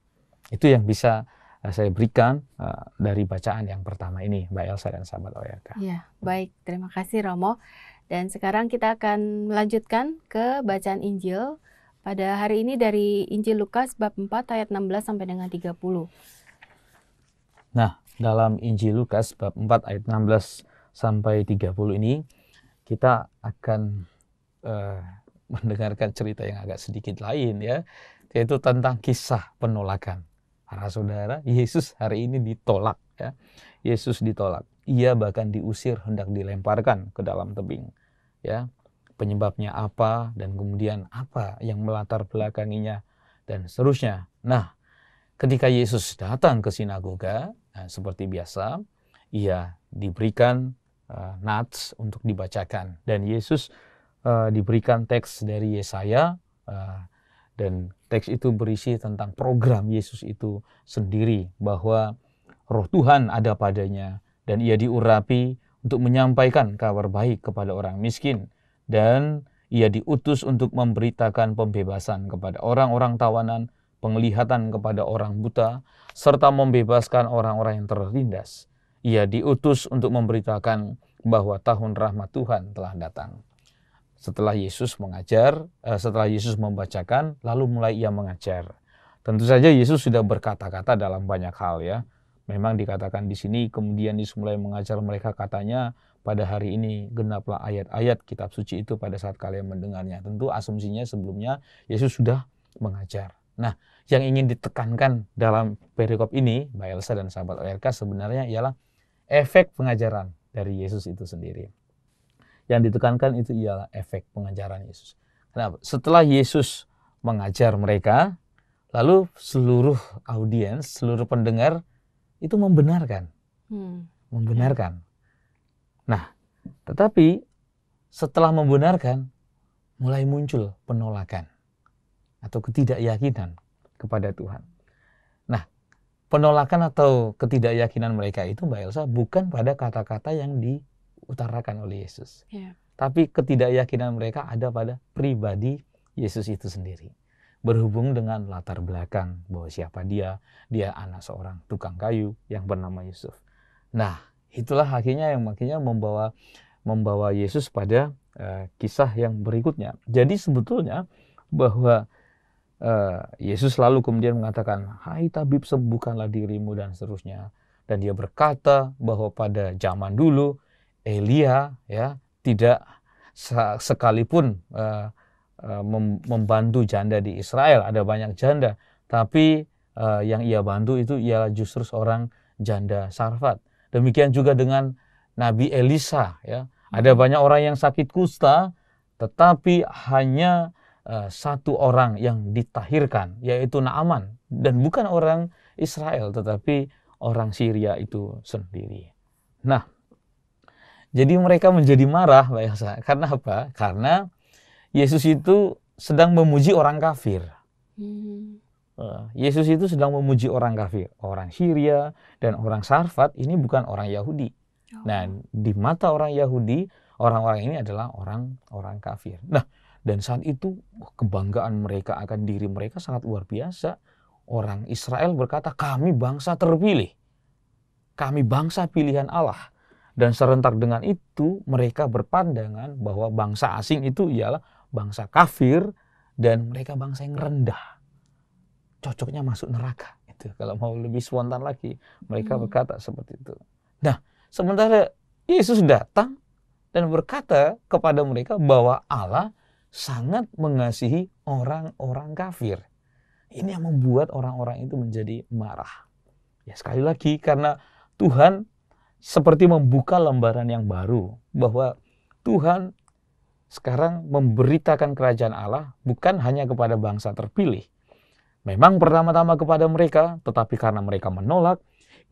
itu yang bisa Eh, saya berikan uh, dari bacaan yang pertama ini, Mbak Elsa dan sahabat OYK. Ya, baik. Terima kasih Romo. Dan sekarang kita akan melanjutkan ke bacaan Injil pada hari ini dari Injil Lukas bab 4 ayat 16 sampai dengan 30. Nah, dalam Injil Lukas bab 4 ayat 16 sampai 30 ini kita akan uh, mendengarkan cerita yang agak sedikit lain ya, yaitu tentang kisah penolakan Para saudara, Yesus hari ini ditolak ya. Yesus ditolak. Ia bahkan diusir hendak dilemparkan ke dalam tebing. Ya. Penyebabnya apa dan kemudian apa yang melatar belakanginya dan seterusnya. Nah, ketika Yesus datang ke sinagoga, nah, seperti biasa, ia diberikan uh, nats untuk dibacakan dan Yesus uh, diberikan teks dari Yesaya uh, dan teks itu berisi tentang program Yesus itu sendiri bahwa roh Tuhan ada padanya dan ia diurapi untuk menyampaikan kabar baik kepada orang miskin dan ia diutus untuk memberitakan pembebasan kepada orang-orang tawanan, penglihatan kepada orang buta, serta membebaskan orang-orang yang tertindas. Ia diutus untuk memberitakan bahwa tahun rahmat Tuhan telah datang. Setelah Yesus mengajar, eh, setelah Yesus membacakan, lalu mulai ia mengajar. Tentu saja Yesus sudah berkata-kata dalam banyak hal ya. Memang dikatakan di sini kemudian Yesus mulai mengajar mereka katanya pada hari ini genaplah ayat-ayat kitab suci itu pada saat kalian mendengarnya. Tentu asumsinya sebelumnya Yesus sudah mengajar. Nah, yang ingin ditekankan dalam perikop ini, Mbak Elsa dan sahabat ORK sebenarnya ialah efek pengajaran dari Yesus itu sendiri yang ditekankan itu ialah efek pengajaran Yesus. Kenapa? Setelah Yesus mengajar mereka, lalu seluruh audiens, seluruh pendengar itu membenarkan, hmm. membenarkan. Nah, tetapi setelah membenarkan, mulai muncul penolakan atau ketidakyakinan kepada Tuhan. Nah, penolakan atau ketidakyakinan mereka itu, Mbak Elsa, bukan pada kata-kata yang di diutarakan oleh Yesus. Yeah. Tapi ketidakyakinan mereka ada pada pribadi Yesus itu sendiri. Berhubung dengan latar belakang bahwa siapa dia, dia anak seorang tukang kayu yang bernama Yusuf. Nah, itulah akhirnya yang makanya membawa membawa Yesus pada uh, kisah yang berikutnya. Jadi sebetulnya bahwa uh, Yesus lalu kemudian mengatakan, "Hai tabib, sembuhkanlah dirimu" dan seterusnya. Dan dia berkata bahwa pada zaman dulu Elia ya tidak sekalipun uh, uh, membantu janda di Israel ada banyak janda tapi uh, yang ia bantu itu ialah justru seorang janda Sarfat demikian juga dengan Nabi Elisa ya ada hmm. banyak orang yang sakit kusta tetapi hanya uh, satu orang yang ditahirkan yaitu Naaman dan bukan orang Israel tetapi orang Syria itu sendiri nah jadi mereka menjadi marah, Mbak Elsa. Karena apa? Karena Yesus itu sedang memuji orang kafir. Hmm. Eh, Yesus itu sedang memuji orang kafir, orang Syria dan orang Sarfat ini bukan orang Yahudi. Nah, di mata orang Yahudi, orang-orang ini adalah orang-orang kafir. Nah, dan saat itu kebanggaan mereka akan diri mereka sangat luar biasa. Orang Israel berkata, "Kami bangsa terpilih. Kami bangsa pilihan Allah." Dan serentak dengan itu mereka berpandangan bahwa bangsa asing itu ialah bangsa kafir dan mereka bangsa yang rendah. Cocoknya masuk neraka. Itu kalau mau lebih spontan lagi mereka hmm. berkata seperti itu. Nah, sementara Yesus datang dan berkata kepada mereka bahwa Allah sangat mengasihi orang-orang kafir. Ini yang membuat orang-orang itu menjadi marah. Ya sekali lagi karena Tuhan seperti membuka lembaran yang baru bahwa Tuhan sekarang memberitakan kerajaan Allah bukan hanya kepada bangsa terpilih. Memang pertama-tama kepada mereka, tetapi karena mereka menolak,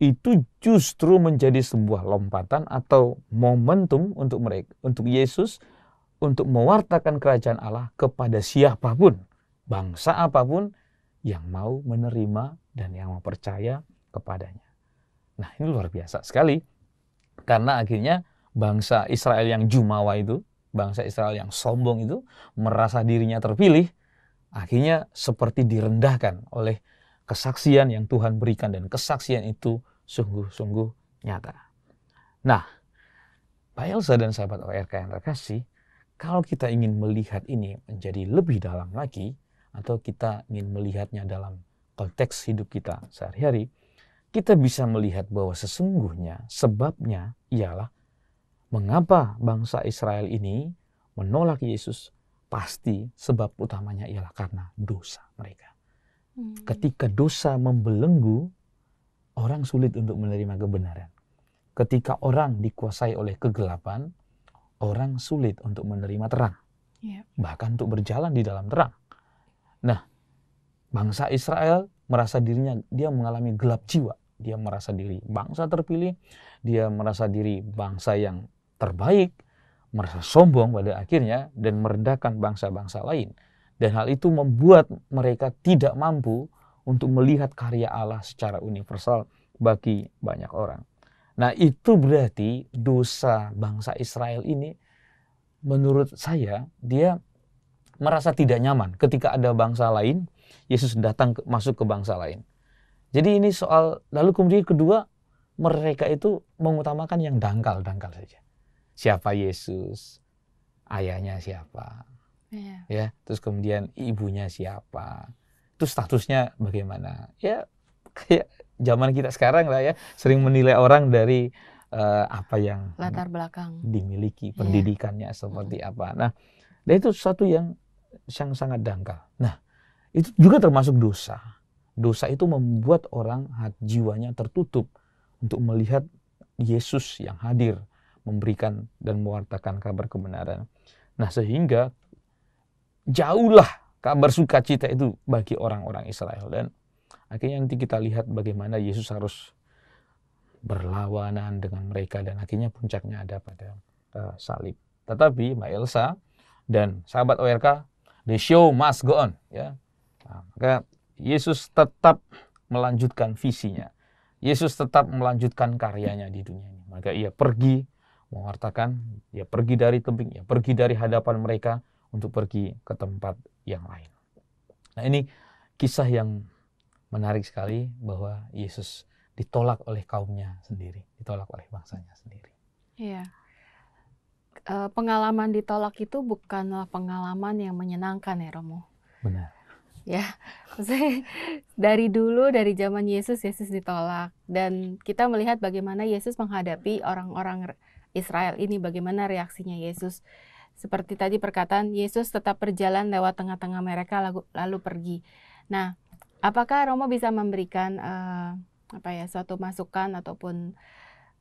itu justru menjadi sebuah lompatan atau momentum untuk mereka, untuk Yesus untuk mewartakan kerajaan Allah kepada siapapun, bangsa apapun yang mau menerima dan yang mau percaya kepadanya. Nah, ini luar biasa sekali karena akhirnya bangsa Israel yang jumawa itu, bangsa Israel yang sombong itu merasa dirinya terpilih, akhirnya seperti direndahkan oleh kesaksian yang Tuhan berikan dan kesaksian itu sungguh-sungguh nyata. Nah, Pak Elsa dan sahabat ORK yang terkasih, kalau kita ingin melihat ini menjadi lebih dalam lagi, atau kita ingin melihatnya dalam konteks hidup kita sehari-hari, kita bisa melihat bahwa sesungguhnya sebabnya ialah mengapa bangsa Israel ini menolak Yesus pasti sebab utamanya ialah karena dosa mereka. Hmm. Ketika dosa membelenggu, orang sulit untuk menerima kebenaran. Ketika orang dikuasai oleh kegelapan, orang sulit untuk menerima terang. Ya. Bahkan untuk berjalan di dalam terang. Nah, bangsa Israel merasa dirinya dia mengalami gelap jiwa. Dia merasa diri bangsa terpilih, dia merasa diri bangsa yang terbaik, merasa sombong pada akhirnya dan merendahkan bangsa-bangsa lain. Dan hal itu membuat mereka tidak mampu untuk melihat karya Allah secara universal bagi banyak orang. Nah, itu berarti dosa bangsa Israel ini menurut saya dia merasa tidak nyaman ketika ada bangsa lain Yesus datang masuk ke bangsa lain. Jadi ini soal lalu kemudian kedua mereka itu mengutamakan yang dangkal-dangkal saja. Siapa Yesus? Ayahnya siapa? Yeah. Ya, terus kemudian ibunya siapa? Terus statusnya bagaimana? Ya kayak zaman kita sekarang lah ya, sering menilai orang dari uh, apa yang latar belakang dimiliki, iya. pendidikannya yeah. seperti mm. apa. Nah, dan itu sesuatu yang yang sangat dangkal. Nah, itu juga termasuk dosa Dosa itu membuat orang jiwanya tertutup untuk melihat Yesus yang hadir memberikan dan mewartakan kabar kebenaran. Nah, sehingga jauhlah kabar sukacita itu bagi orang-orang Israel dan akhirnya nanti kita lihat bagaimana Yesus harus berlawanan dengan mereka dan akhirnya puncaknya ada pada uh, salib. Tetapi Mbak Elsa dan sahabat ORK, the show must go on ya. Nah, maka Yesus tetap melanjutkan visinya. Yesus tetap melanjutkan karyanya di dunia ini. Maka ia pergi mewartakan, ia pergi dari tebing, ia pergi dari hadapan mereka untuk pergi ke tempat yang lain. Nah ini kisah yang menarik sekali bahwa Yesus ditolak oleh kaumnya sendiri, ditolak oleh bangsanya sendiri. Iya. E, pengalaman ditolak itu bukanlah pengalaman yang menyenangkan ya Romo. Benar ya dari dulu dari zaman Yesus Yesus ditolak dan kita melihat bagaimana Yesus menghadapi orang-orang Israel ini bagaimana reaksinya Yesus seperti tadi perkataan Yesus tetap berjalan lewat tengah-tengah mereka lalu, lalu pergi nah apakah Romo bisa memberikan uh, apa ya suatu masukan ataupun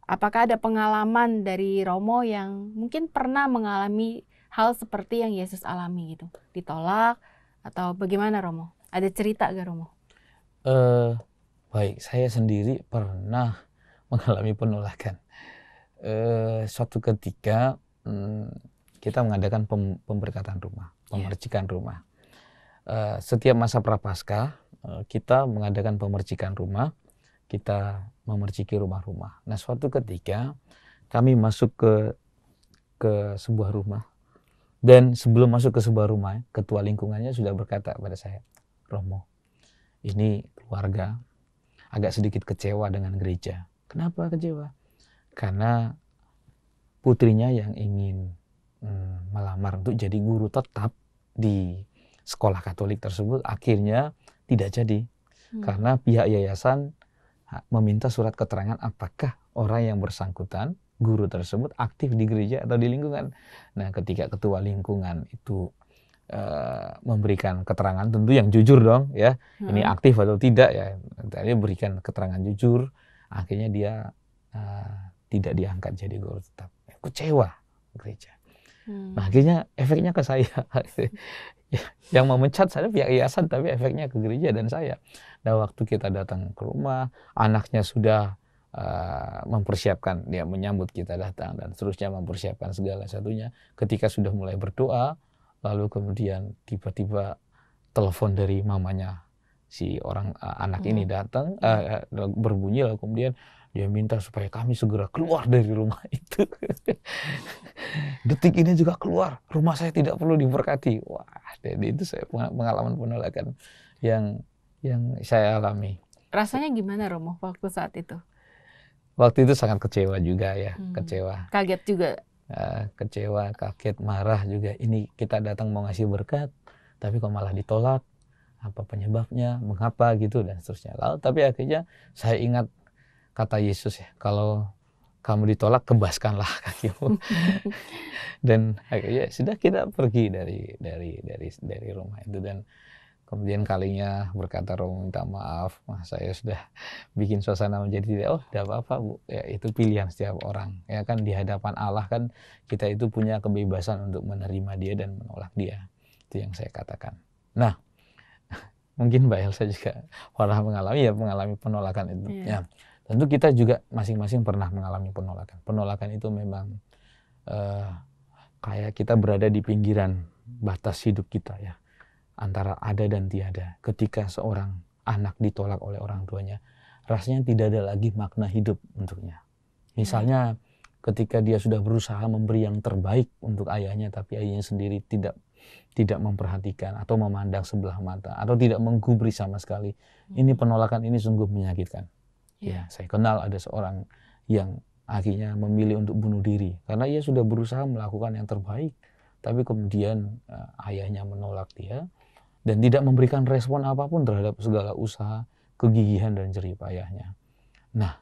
apakah ada pengalaman dari Romo yang mungkin pernah mengalami hal seperti yang Yesus alami gitu ditolak atau bagaimana Romo? Ada cerita gak Romo? Uh, baik, saya sendiri pernah mengalami penolakan. Uh, suatu ketika um, kita mengadakan pem pemberkatan rumah, iya. pemercikan rumah. Uh, setiap masa prapaskah uh, kita mengadakan pemercikan rumah, kita memerciki rumah-rumah. Nah, suatu ketika kami masuk ke ke sebuah rumah dan sebelum masuk ke sebuah rumah, ketua lingkungannya sudah berkata pada saya, Romo, ini keluarga agak sedikit kecewa dengan gereja. Kenapa kecewa? Karena putrinya yang ingin hmm, melamar untuk jadi guru tetap di sekolah Katolik tersebut akhirnya tidak jadi hmm. karena pihak yayasan meminta surat keterangan apakah orang yang bersangkutan guru tersebut aktif di gereja atau di lingkungan. Nah, ketika ketua lingkungan itu uh, memberikan keterangan tentu yang jujur dong ya. Hmm. Ini aktif atau tidak ya. Tadi berikan keterangan jujur, akhirnya dia uh, tidak diangkat jadi guru tetap. Kecewa gereja. Hmm. Nah, akhirnya efeknya ke saya. yang memecat saya pihak yayasan tapi efeknya ke gereja dan saya. Nah, waktu kita datang ke rumah, anaknya sudah Eh, mempersiapkan dia menyambut kita datang dan seterusnya mempersiapkan segala satunya ketika sudah mulai berdoa lalu kemudian tiba-tiba telepon dari mamanya si orang uh, anak hmm. ini datang uh, berbunyi lalu kemudian dia minta supaya kami segera keluar dari rumah itu. Detik ini juga keluar, rumah saya tidak perlu diberkati. Wah, jadi itu saya pengalaman penolakan yang yang saya alami. Rasanya gimana Romo waktu saat itu? waktu itu sangat kecewa juga ya, hmm. kecewa. Kaget juga. Uh, kecewa, kaget, marah juga. Ini kita datang mau ngasih berkat, tapi kok malah ditolak. Apa penyebabnya? Mengapa gitu dan seterusnya. Lalu tapi akhirnya saya ingat kata Yesus ya, kalau kamu ditolak kebaskanlah kakimu. dan akhirnya ya sudah kita pergi dari dari dari dari rumah itu dan Kemudian kalinya berkata Romo minta maaf, mas saya sudah bikin suasana menjadi tidak oh tidak apa-apa bu. Ya, itu pilihan setiap orang. Ya kan di hadapan Allah kan kita itu punya kebebasan untuk menerima dia dan menolak dia. Itu yang saya katakan. Nah mungkin Mbak Elsa juga pernah mengalami ya mengalami penolakan itu. Yeah. Ya tentu kita juga masing-masing pernah mengalami penolakan. Penolakan itu memang uh, kayak kita berada di pinggiran batas hidup kita ya antara ada dan tiada. Ketika seorang anak ditolak oleh orang tuanya, rasanya tidak ada lagi makna hidup untuknya. Misalnya ketika dia sudah berusaha memberi yang terbaik untuk ayahnya tapi ayahnya sendiri tidak tidak memperhatikan atau memandang sebelah mata atau tidak menggubri sama sekali. Hmm. Ini penolakan ini sungguh menyakitkan. Ya, ya, saya kenal ada seorang yang akhirnya memilih untuk bunuh diri karena ia sudah berusaha melakukan yang terbaik tapi kemudian uh, ayahnya menolak dia dan tidak memberikan respon apapun terhadap segala usaha, kegigihan dan jerih payahnya. Nah,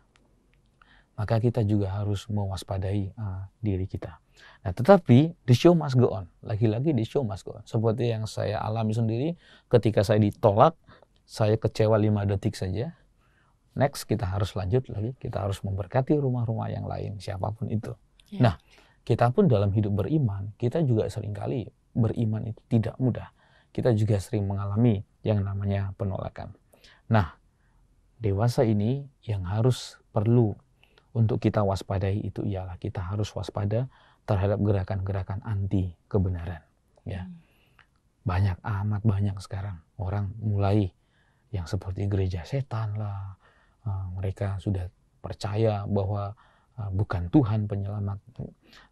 maka kita juga harus mewaspadai uh, diri kita. Nah, tetapi di show must go on. Lagi-lagi the show must go on. Seperti yang saya alami sendiri ketika saya ditolak, saya kecewa lima detik saja. Next kita harus lanjut lagi, kita harus memberkati rumah-rumah yang lain siapapun itu. Yeah. Nah, kita pun dalam hidup beriman, kita juga seringkali beriman itu tidak mudah kita juga sering mengalami yang namanya penolakan. Nah, dewasa ini yang harus perlu untuk kita waspadai itu ialah kita harus waspada terhadap gerakan-gerakan anti kebenaran. Ya, hmm. banyak amat banyak sekarang orang mulai yang seperti gereja setan lah, eh, mereka sudah percaya bahwa eh, bukan Tuhan penyelamat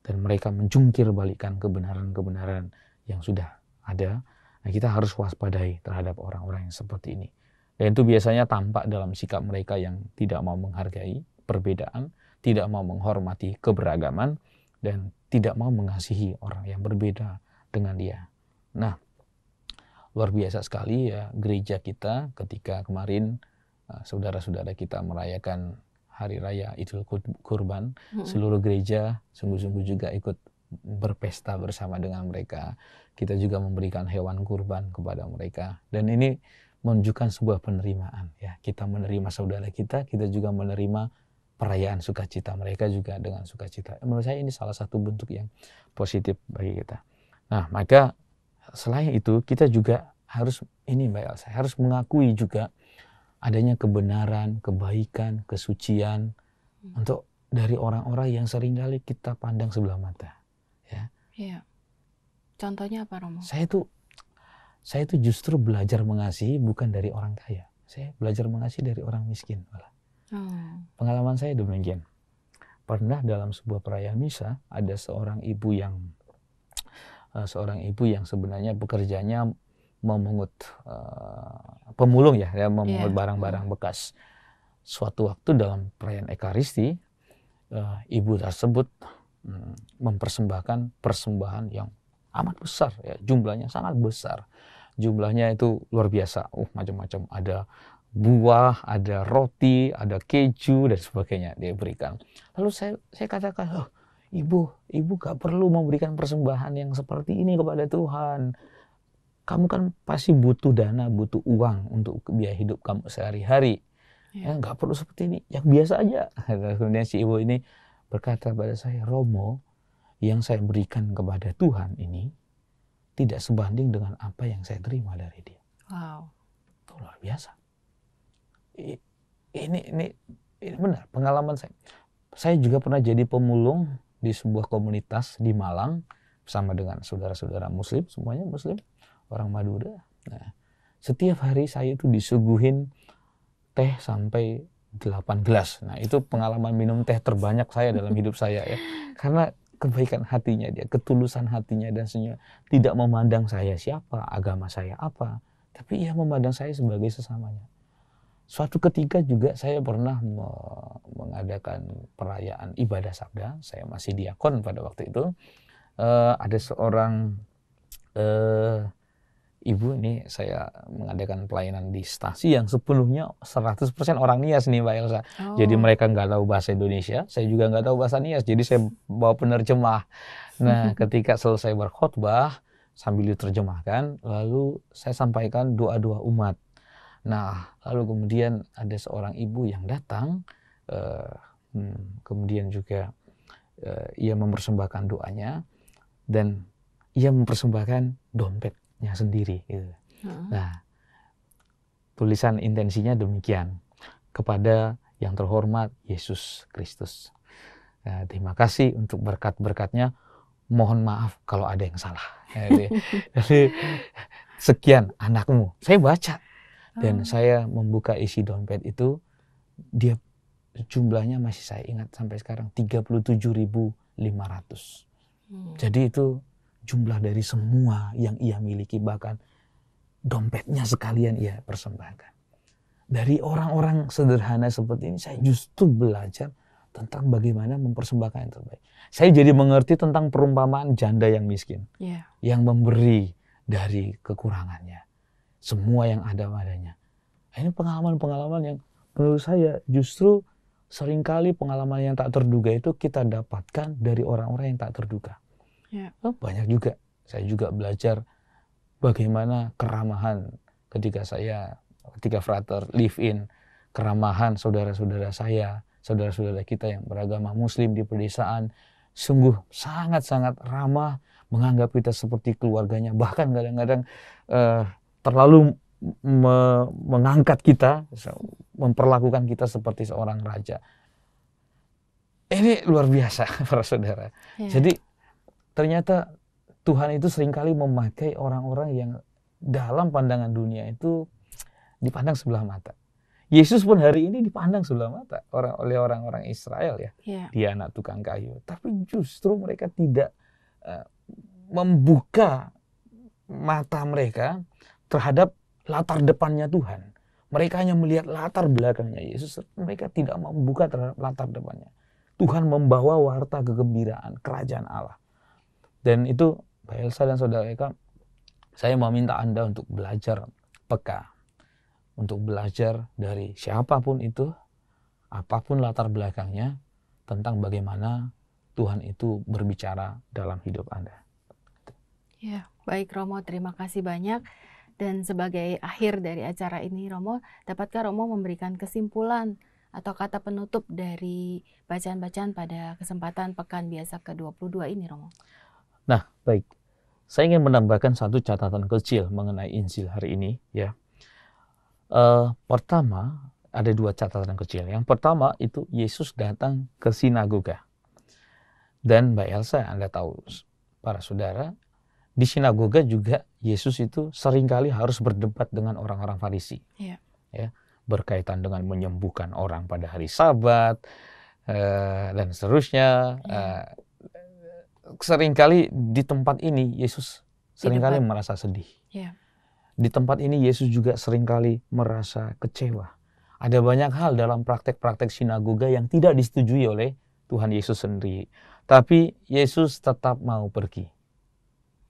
dan mereka menjungkir balikan kebenaran-kebenaran yang sudah ada Nah, kita harus waspadai terhadap orang-orang yang seperti ini. Dan itu biasanya tampak dalam sikap mereka yang tidak mau menghargai perbedaan, tidak mau menghormati keberagaman, dan tidak mau mengasihi orang yang berbeda dengan dia. Nah, luar biasa sekali ya gereja kita ketika kemarin eh, saudara-saudara kita merayakan hari raya Idul Kurban, seluruh gereja sungguh-sungguh juga ikut berpesta bersama dengan mereka. Kita juga memberikan hewan kurban kepada mereka. Dan ini menunjukkan sebuah penerimaan. Ya, kita menerima saudara kita, kita juga menerima perayaan sukacita mereka juga dengan sukacita. Menurut saya ini salah satu bentuk yang positif bagi kita. Nah, maka selain itu kita juga harus ini Mbak Elsa, harus mengakui juga adanya kebenaran, kebaikan, kesucian hmm. untuk dari orang-orang yang seringkali kita pandang sebelah mata. Ya. Yeah. Contohnya apa Romo? Saya tuh saya itu justru belajar mengasihi bukan dari orang kaya. Saya belajar mengasihi dari orang miskin malah. Oh. Pengalaman saya demikian. Pernah dalam sebuah perayaan misa ada seorang ibu yang eh, seorang ibu yang sebenarnya pekerjaannya memungut uh, pemulung ya, ya memungut iya. barang-barang yeah. bekas. Suatu waktu dalam perayaan Ekaristi, uh, ibu tersebut hmm, mempersembahkan persembahan yang amat besar ya jumlahnya sangat besar jumlahnya itu luar biasa uh macam-macam ada buah ada roti ada keju dan sebagainya dia berikan lalu saya saya katakan oh, ibu ibu gak perlu memberikan persembahan yang seperti ini kepada Tuhan kamu kan pasti butuh dana butuh uang untuk biaya hidup kamu sehari-hari ya nggak ya, perlu seperti ini yang biasa aja kemudian si ibu ini berkata pada saya Romo yang saya berikan kepada Tuhan ini tidak sebanding dengan apa yang saya terima dari dia. Wow. Itu luar biasa. Ini, ini, ini benar pengalaman saya. Saya juga pernah jadi pemulung di sebuah komunitas di Malang sama dengan saudara-saudara Muslim semuanya Muslim orang Madura. Nah, setiap hari saya itu disuguhin teh sampai 8 gelas. Nah, itu pengalaman minum teh terbanyak saya dalam hidup saya ya. Karena kebaikan hatinya dia, ketulusan hatinya dan senyum. Tidak memandang saya siapa, agama saya apa, tapi ia memandang saya sebagai sesamanya. Suatu ketika juga saya pernah mengadakan perayaan ibadah sabda, saya masih diakon pada waktu itu. Uh, ada seorang uh, Ibu ini saya mengadakan pelayanan di stasi yang sepenuhnya 100% orang Nias nih Mbak Elsa. Oh. Jadi mereka nggak tahu bahasa Indonesia, saya juga nggak tahu bahasa Nias, jadi saya bawa penerjemah. Nah ketika selesai berkhotbah, sambil diterjemahkan, lalu saya sampaikan doa-doa umat. Nah lalu kemudian ada seorang ibu yang datang, eh, hmm, kemudian juga eh, ia mempersembahkan doanya, dan ia mempersembahkan dompet hidupnya sendiri. Gitu. Hmm. Nah, tulisan intensinya demikian kepada yang terhormat Yesus Kristus. Nah, terima kasih untuk berkat-berkatnya. Mohon maaf kalau ada yang salah. Ya, jadi, jadi sekian anakmu. Saya baca dan hmm. saya membuka isi dompet itu dia jumlahnya masih saya ingat sampai sekarang 37.500. Hmm. Jadi itu jumlah dari semua yang ia miliki bahkan dompetnya sekalian ia persembahkan. Dari orang-orang sederhana seperti ini saya justru belajar tentang bagaimana mempersembahkan yang terbaik. Saya jadi mengerti tentang perumpamaan janda yang miskin, yeah. yang memberi dari kekurangannya, semua yang ada padanya. Nah, ini pengalaman-pengalaman yang menurut saya justru seringkali pengalaman yang tak terduga itu kita dapatkan dari orang-orang yang tak terduga. Yeah. Oh, banyak juga. Saya juga belajar bagaimana keramahan ketika saya ketika frater live in keramahan saudara-saudara saya, saudara-saudara kita yang beragama muslim di pedesaan sungguh sangat-sangat ramah menganggap kita seperti keluarganya bahkan kadang-kadang uh, terlalu me mengangkat kita memperlakukan kita seperti seorang raja ini luar biasa para saudara yeah. jadi ternyata Tuhan itu seringkali memakai orang-orang yang dalam pandangan dunia itu dipandang sebelah mata. Yesus pun hari ini dipandang sebelah mata orang oleh orang-orang Israel ya. Yeah. Dia anak tukang kayu, tapi justru mereka tidak uh, membuka mata mereka terhadap latar depannya Tuhan. Mereka hanya melihat latar belakangnya Yesus, mereka tidak membuka terhadap latar depannya. Tuhan membawa warta kegembiraan kerajaan Allah. Dan itu Mbak Elsa dan Saudara Eka, saya mau minta Anda untuk belajar peka. Untuk belajar dari siapapun itu, apapun latar belakangnya, tentang bagaimana Tuhan itu berbicara dalam hidup Anda. Ya, baik Romo, terima kasih banyak. Dan sebagai akhir dari acara ini, Romo, dapatkah Romo memberikan kesimpulan atau kata penutup dari bacaan-bacaan pada kesempatan pekan biasa ke-22 ini, Romo? Nah, baik. Saya ingin menambahkan satu catatan kecil mengenai Injil hari ini, ya. Uh, pertama, ada dua catatan kecil. Yang pertama itu Yesus datang ke sinagoga. Dan Mbak Elsa, Anda tahu, para saudara, di sinagoga juga Yesus itu seringkali harus berdebat dengan orang-orang Farisi. Yeah. Ya, berkaitan dengan menyembuhkan orang pada hari Sabat, uh, dan seterusnya. Yeah. Iya. Uh, seringkali di tempat ini Yesus seringkali merasa sedih. Yeah. Di tempat ini Yesus juga seringkali merasa kecewa. Ada banyak hal dalam praktek-praktek sinagoga yang tidak disetujui oleh Tuhan Yesus sendiri. Tapi Yesus tetap mau pergi.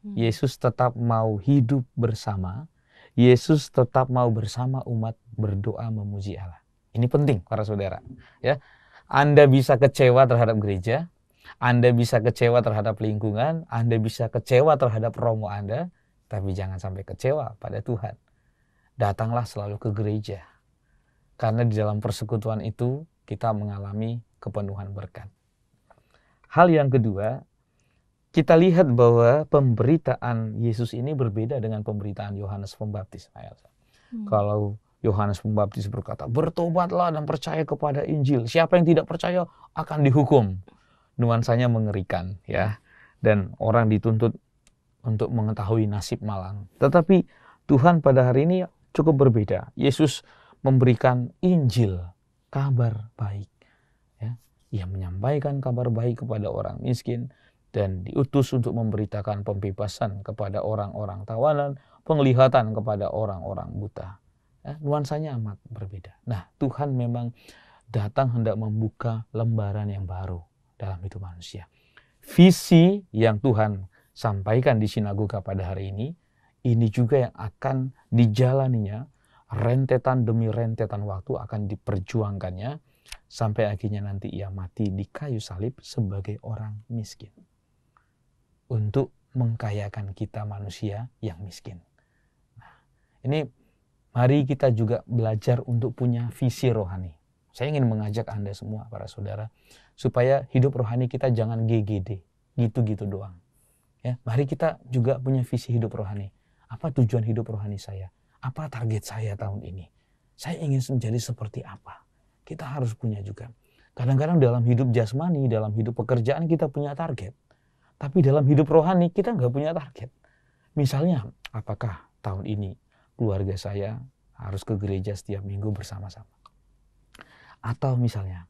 Hmm. Yesus tetap mau hidup bersama. Yesus tetap mau bersama umat berdoa memuji Allah. Ini penting para saudara. Ya, Anda bisa kecewa terhadap gereja, anda bisa kecewa terhadap lingkungan, Anda bisa kecewa terhadap romo Anda, tapi jangan sampai kecewa pada Tuhan. Datanglah selalu ke gereja. Karena di dalam persekutuan itu kita mengalami kepenuhan berkat. Hal yang kedua, kita lihat bahwa pemberitaan Yesus ini berbeda dengan pemberitaan Yohanes Pembaptis. Hmm. Kalau Yohanes Pembaptis berkata, "Bertobatlah dan percaya kepada Injil. Siapa yang tidak percaya akan dihukum." nuansanya mengerikan ya dan orang dituntut untuk mengetahui nasib malang. Tetapi Tuhan pada hari ini cukup berbeda. Yesus memberikan Injil, kabar baik. Ya, ia menyampaikan kabar baik kepada orang miskin dan diutus untuk memberitakan pembebasan kepada orang-orang tawanan, penglihatan kepada orang-orang buta. Ya, nuansanya amat berbeda. Nah, Tuhan memang datang hendak membuka lembaran yang baru dalam hidup manusia. Visi yang Tuhan sampaikan di sinagoga pada hari ini, ini juga yang akan dijalaninya rentetan demi rentetan waktu akan diperjuangkannya sampai akhirnya nanti ia mati di kayu salib sebagai orang miskin. Untuk mengkayakan kita manusia yang miskin. Nah, ini mari kita juga belajar untuk punya visi rohani. Saya ingin mengajak Anda semua, para saudara, supaya hidup rohani kita jangan GGD, gitu-gitu doang. Ya, mari kita juga punya visi hidup rohani. Apa tujuan hidup rohani saya? Apa target saya tahun ini? Saya ingin menjadi seperti apa? Kita harus punya juga. Kadang-kadang dalam hidup jasmani, dalam hidup pekerjaan kita punya target. Tapi dalam hidup rohani kita nggak punya target. Misalnya, apakah tahun ini keluarga saya harus ke gereja setiap minggu bersama-sama? Atau misalnya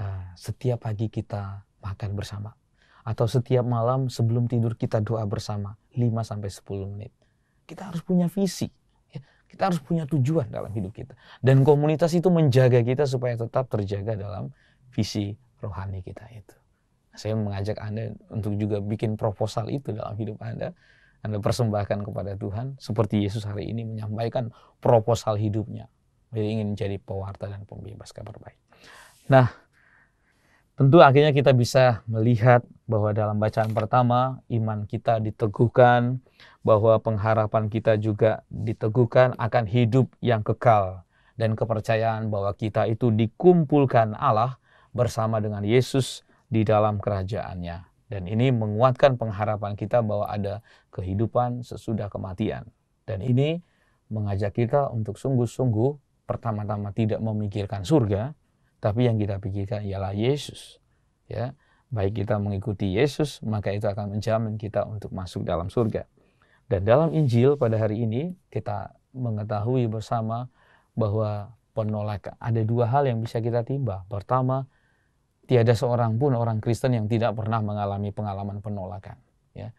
uh, setiap pagi kita makan bersama. Atau setiap malam sebelum tidur kita doa bersama 5-10 menit. Kita harus punya visi. Ya. Kita harus punya tujuan dalam hidup kita. Dan komunitas itu menjaga kita supaya tetap terjaga dalam visi rohani kita itu. Saya mengajak Anda untuk juga bikin proposal itu dalam hidup Anda. Anda persembahkan kepada Tuhan seperti Yesus hari ini menyampaikan proposal hidupnya. Jadi ingin menjadi pewarta dan pembebas kabar baik. Nah, tentu akhirnya kita bisa melihat bahwa dalam bacaan pertama iman kita diteguhkan, bahwa pengharapan kita juga diteguhkan akan hidup yang kekal dan kepercayaan bahwa kita itu dikumpulkan Allah bersama dengan Yesus di dalam kerajaannya. Dan ini menguatkan pengharapan kita bahwa ada kehidupan sesudah kematian. Dan ini mengajak kita untuk sungguh-sungguh pertama-tama tidak memikirkan surga, tapi yang kita pikirkan ialah Yesus. Ya, baik kita mengikuti Yesus, maka itu akan menjamin kita untuk masuk dalam surga. Dan dalam Injil pada hari ini kita mengetahui bersama bahwa penolakan ada dua hal yang bisa kita timba. Pertama, tiada seorang pun orang Kristen yang tidak pernah mengalami pengalaman penolakan. Ya.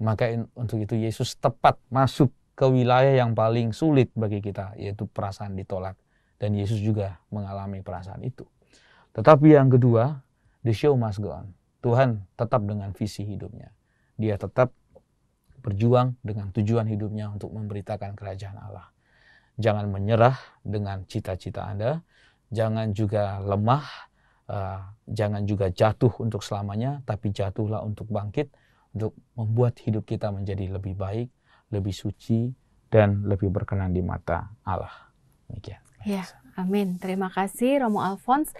Maka untuk itu Yesus tepat masuk ke wilayah yang paling sulit bagi kita, yaitu perasaan ditolak. Dan Yesus juga mengalami perasaan itu. Tetapi yang kedua, the show must go on. Tuhan tetap dengan visi hidupnya. Dia tetap berjuang dengan tujuan hidupnya untuk memberitakan kerajaan Allah. Jangan menyerah dengan cita-cita Anda. Jangan juga lemah. Uh, jangan juga jatuh untuk selamanya, tapi jatuhlah untuk bangkit, untuk membuat hidup kita menjadi lebih baik, lebih suci, dan lebih berkenan di mata Allah. Demikian. Ya, amin. Terima kasih Romo Alphonse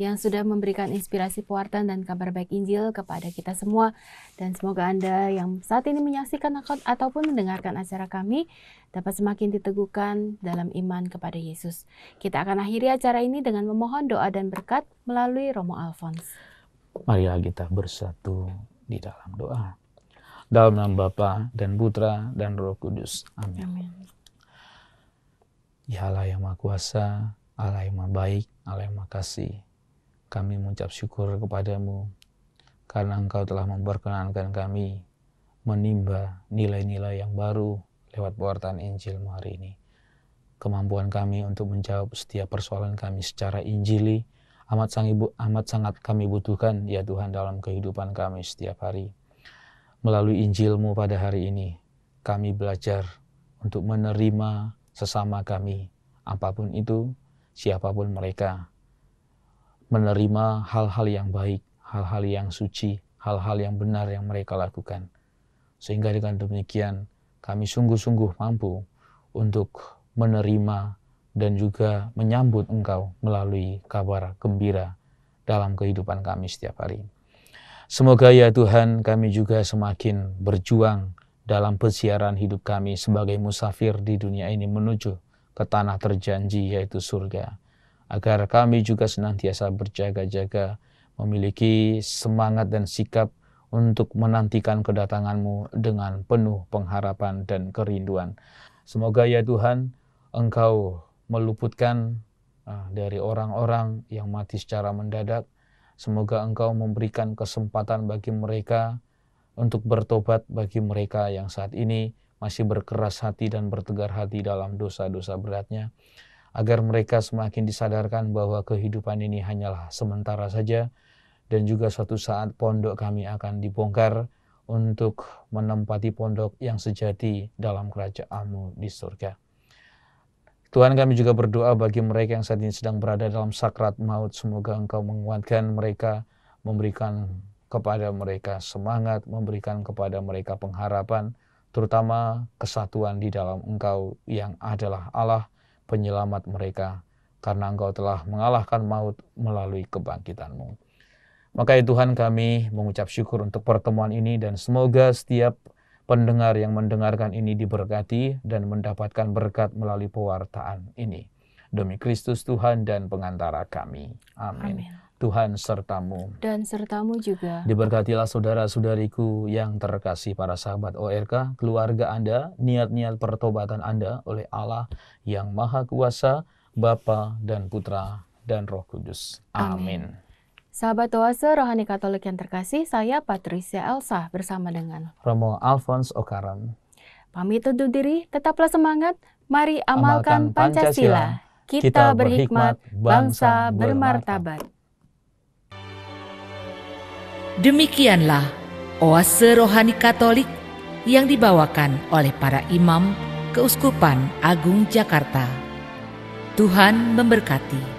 yang sudah memberikan inspirasi pewartaan dan kabar baik Injil kepada kita semua. Dan semoga Anda yang saat ini menyaksikan akun ataupun mendengarkan acara kami dapat semakin diteguhkan dalam iman kepada Yesus. Kita akan akhiri acara ini dengan memohon doa dan berkat melalui Romo Alphonse. Mari kita bersatu di dalam doa. Dalam nama Bapa dan Putra dan Roh Kudus. Amin. Amin. Ya Allah yang Maha Kuasa, Allah yang Maha Baik, Allah yang Maha Kasih, kami mengucap syukur kepadamu karena Engkau telah memperkenankan kami menimba nilai-nilai yang baru lewat pewartaan Injilmu hari ini. Kemampuan kami untuk menjawab setiap persoalan kami secara Injili amat sangat kami butuhkan ya Tuhan dalam kehidupan kami setiap hari. Melalui Injilmu pada hari ini, kami belajar untuk menerima sesama kami, apapun itu, siapapun mereka. Menerima hal-hal yang baik, hal-hal yang suci, hal-hal yang benar yang mereka lakukan. Sehingga dengan demikian, kami sungguh-sungguh mampu untuk menerima dan juga menyambut Engkau melalui kabar gembira dalam kehidupan kami setiap hari. Semoga ya Tuhan kami juga semakin berjuang dalam persiaran hidup kami sebagai musafir di dunia ini menuju ke tanah terjanji yaitu surga. Agar kami juga senantiasa berjaga-jaga memiliki semangat dan sikap untuk menantikan kedatanganmu dengan penuh pengharapan dan kerinduan. Semoga ya Tuhan Engkau meluputkan ah, dari orang-orang yang mati secara mendadak Semoga Engkau memberikan kesempatan bagi mereka untuk bertobat bagi mereka yang saat ini masih berkeras hati dan bertegar hati dalam dosa-dosa beratnya, agar mereka semakin disadarkan bahwa kehidupan ini hanyalah sementara saja, dan juga suatu saat pondok kami akan dibongkar untuk menempati pondok yang sejati dalam kerajaanmu di surga. Tuhan kami juga berdoa bagi mereka yang saat ini sedang berada dalam sakrat maut. Semoga Engkau menguatkan mereka, memberikan kepada mereka semangat, memberikan kepada mereka pengharapan, terutama kesatuan di dalam Engkau yang adalah Allah penyelamat mereka, karena Engkau telah mengalahkan maut melalui kebangkitanmu. mu Maka ya Tuhan kami mengucap syukur untuk pertemuan ini dan semoga setiap pendengar yang mendengarkan ini diberkati dan mendapatkan berkat melalui pewartaan ini. Demi Kristus Tuhan dan pengantara kami. Amin. Amin. Tuhan sertamu. Dan sertamu juga. Diberkatilah saudara-saudariku yang terkasih para sahabat ORK, keluarga Anda, niat-niat pertobatan Anda oleh Allah yang Maha Kuasa, Bapa dan Putra dan Roh Kudus. Amin. Amin. Sahabat Oase Rohani Katolik yang terkasih, saya Patricia Elsa bersama dengan Romo Alphonse Okaran. Pamit undur diri, tetaplah semangat, mari amalkan, amalkan Pancasila. Pancasila. Kita, Kita berhikmat, bangsa bermartabat. Demikianlah Oase Rohani Katolik yang dibawakan oleh para imam Keuskupan Agung Jakarta. Tuhan memberkati.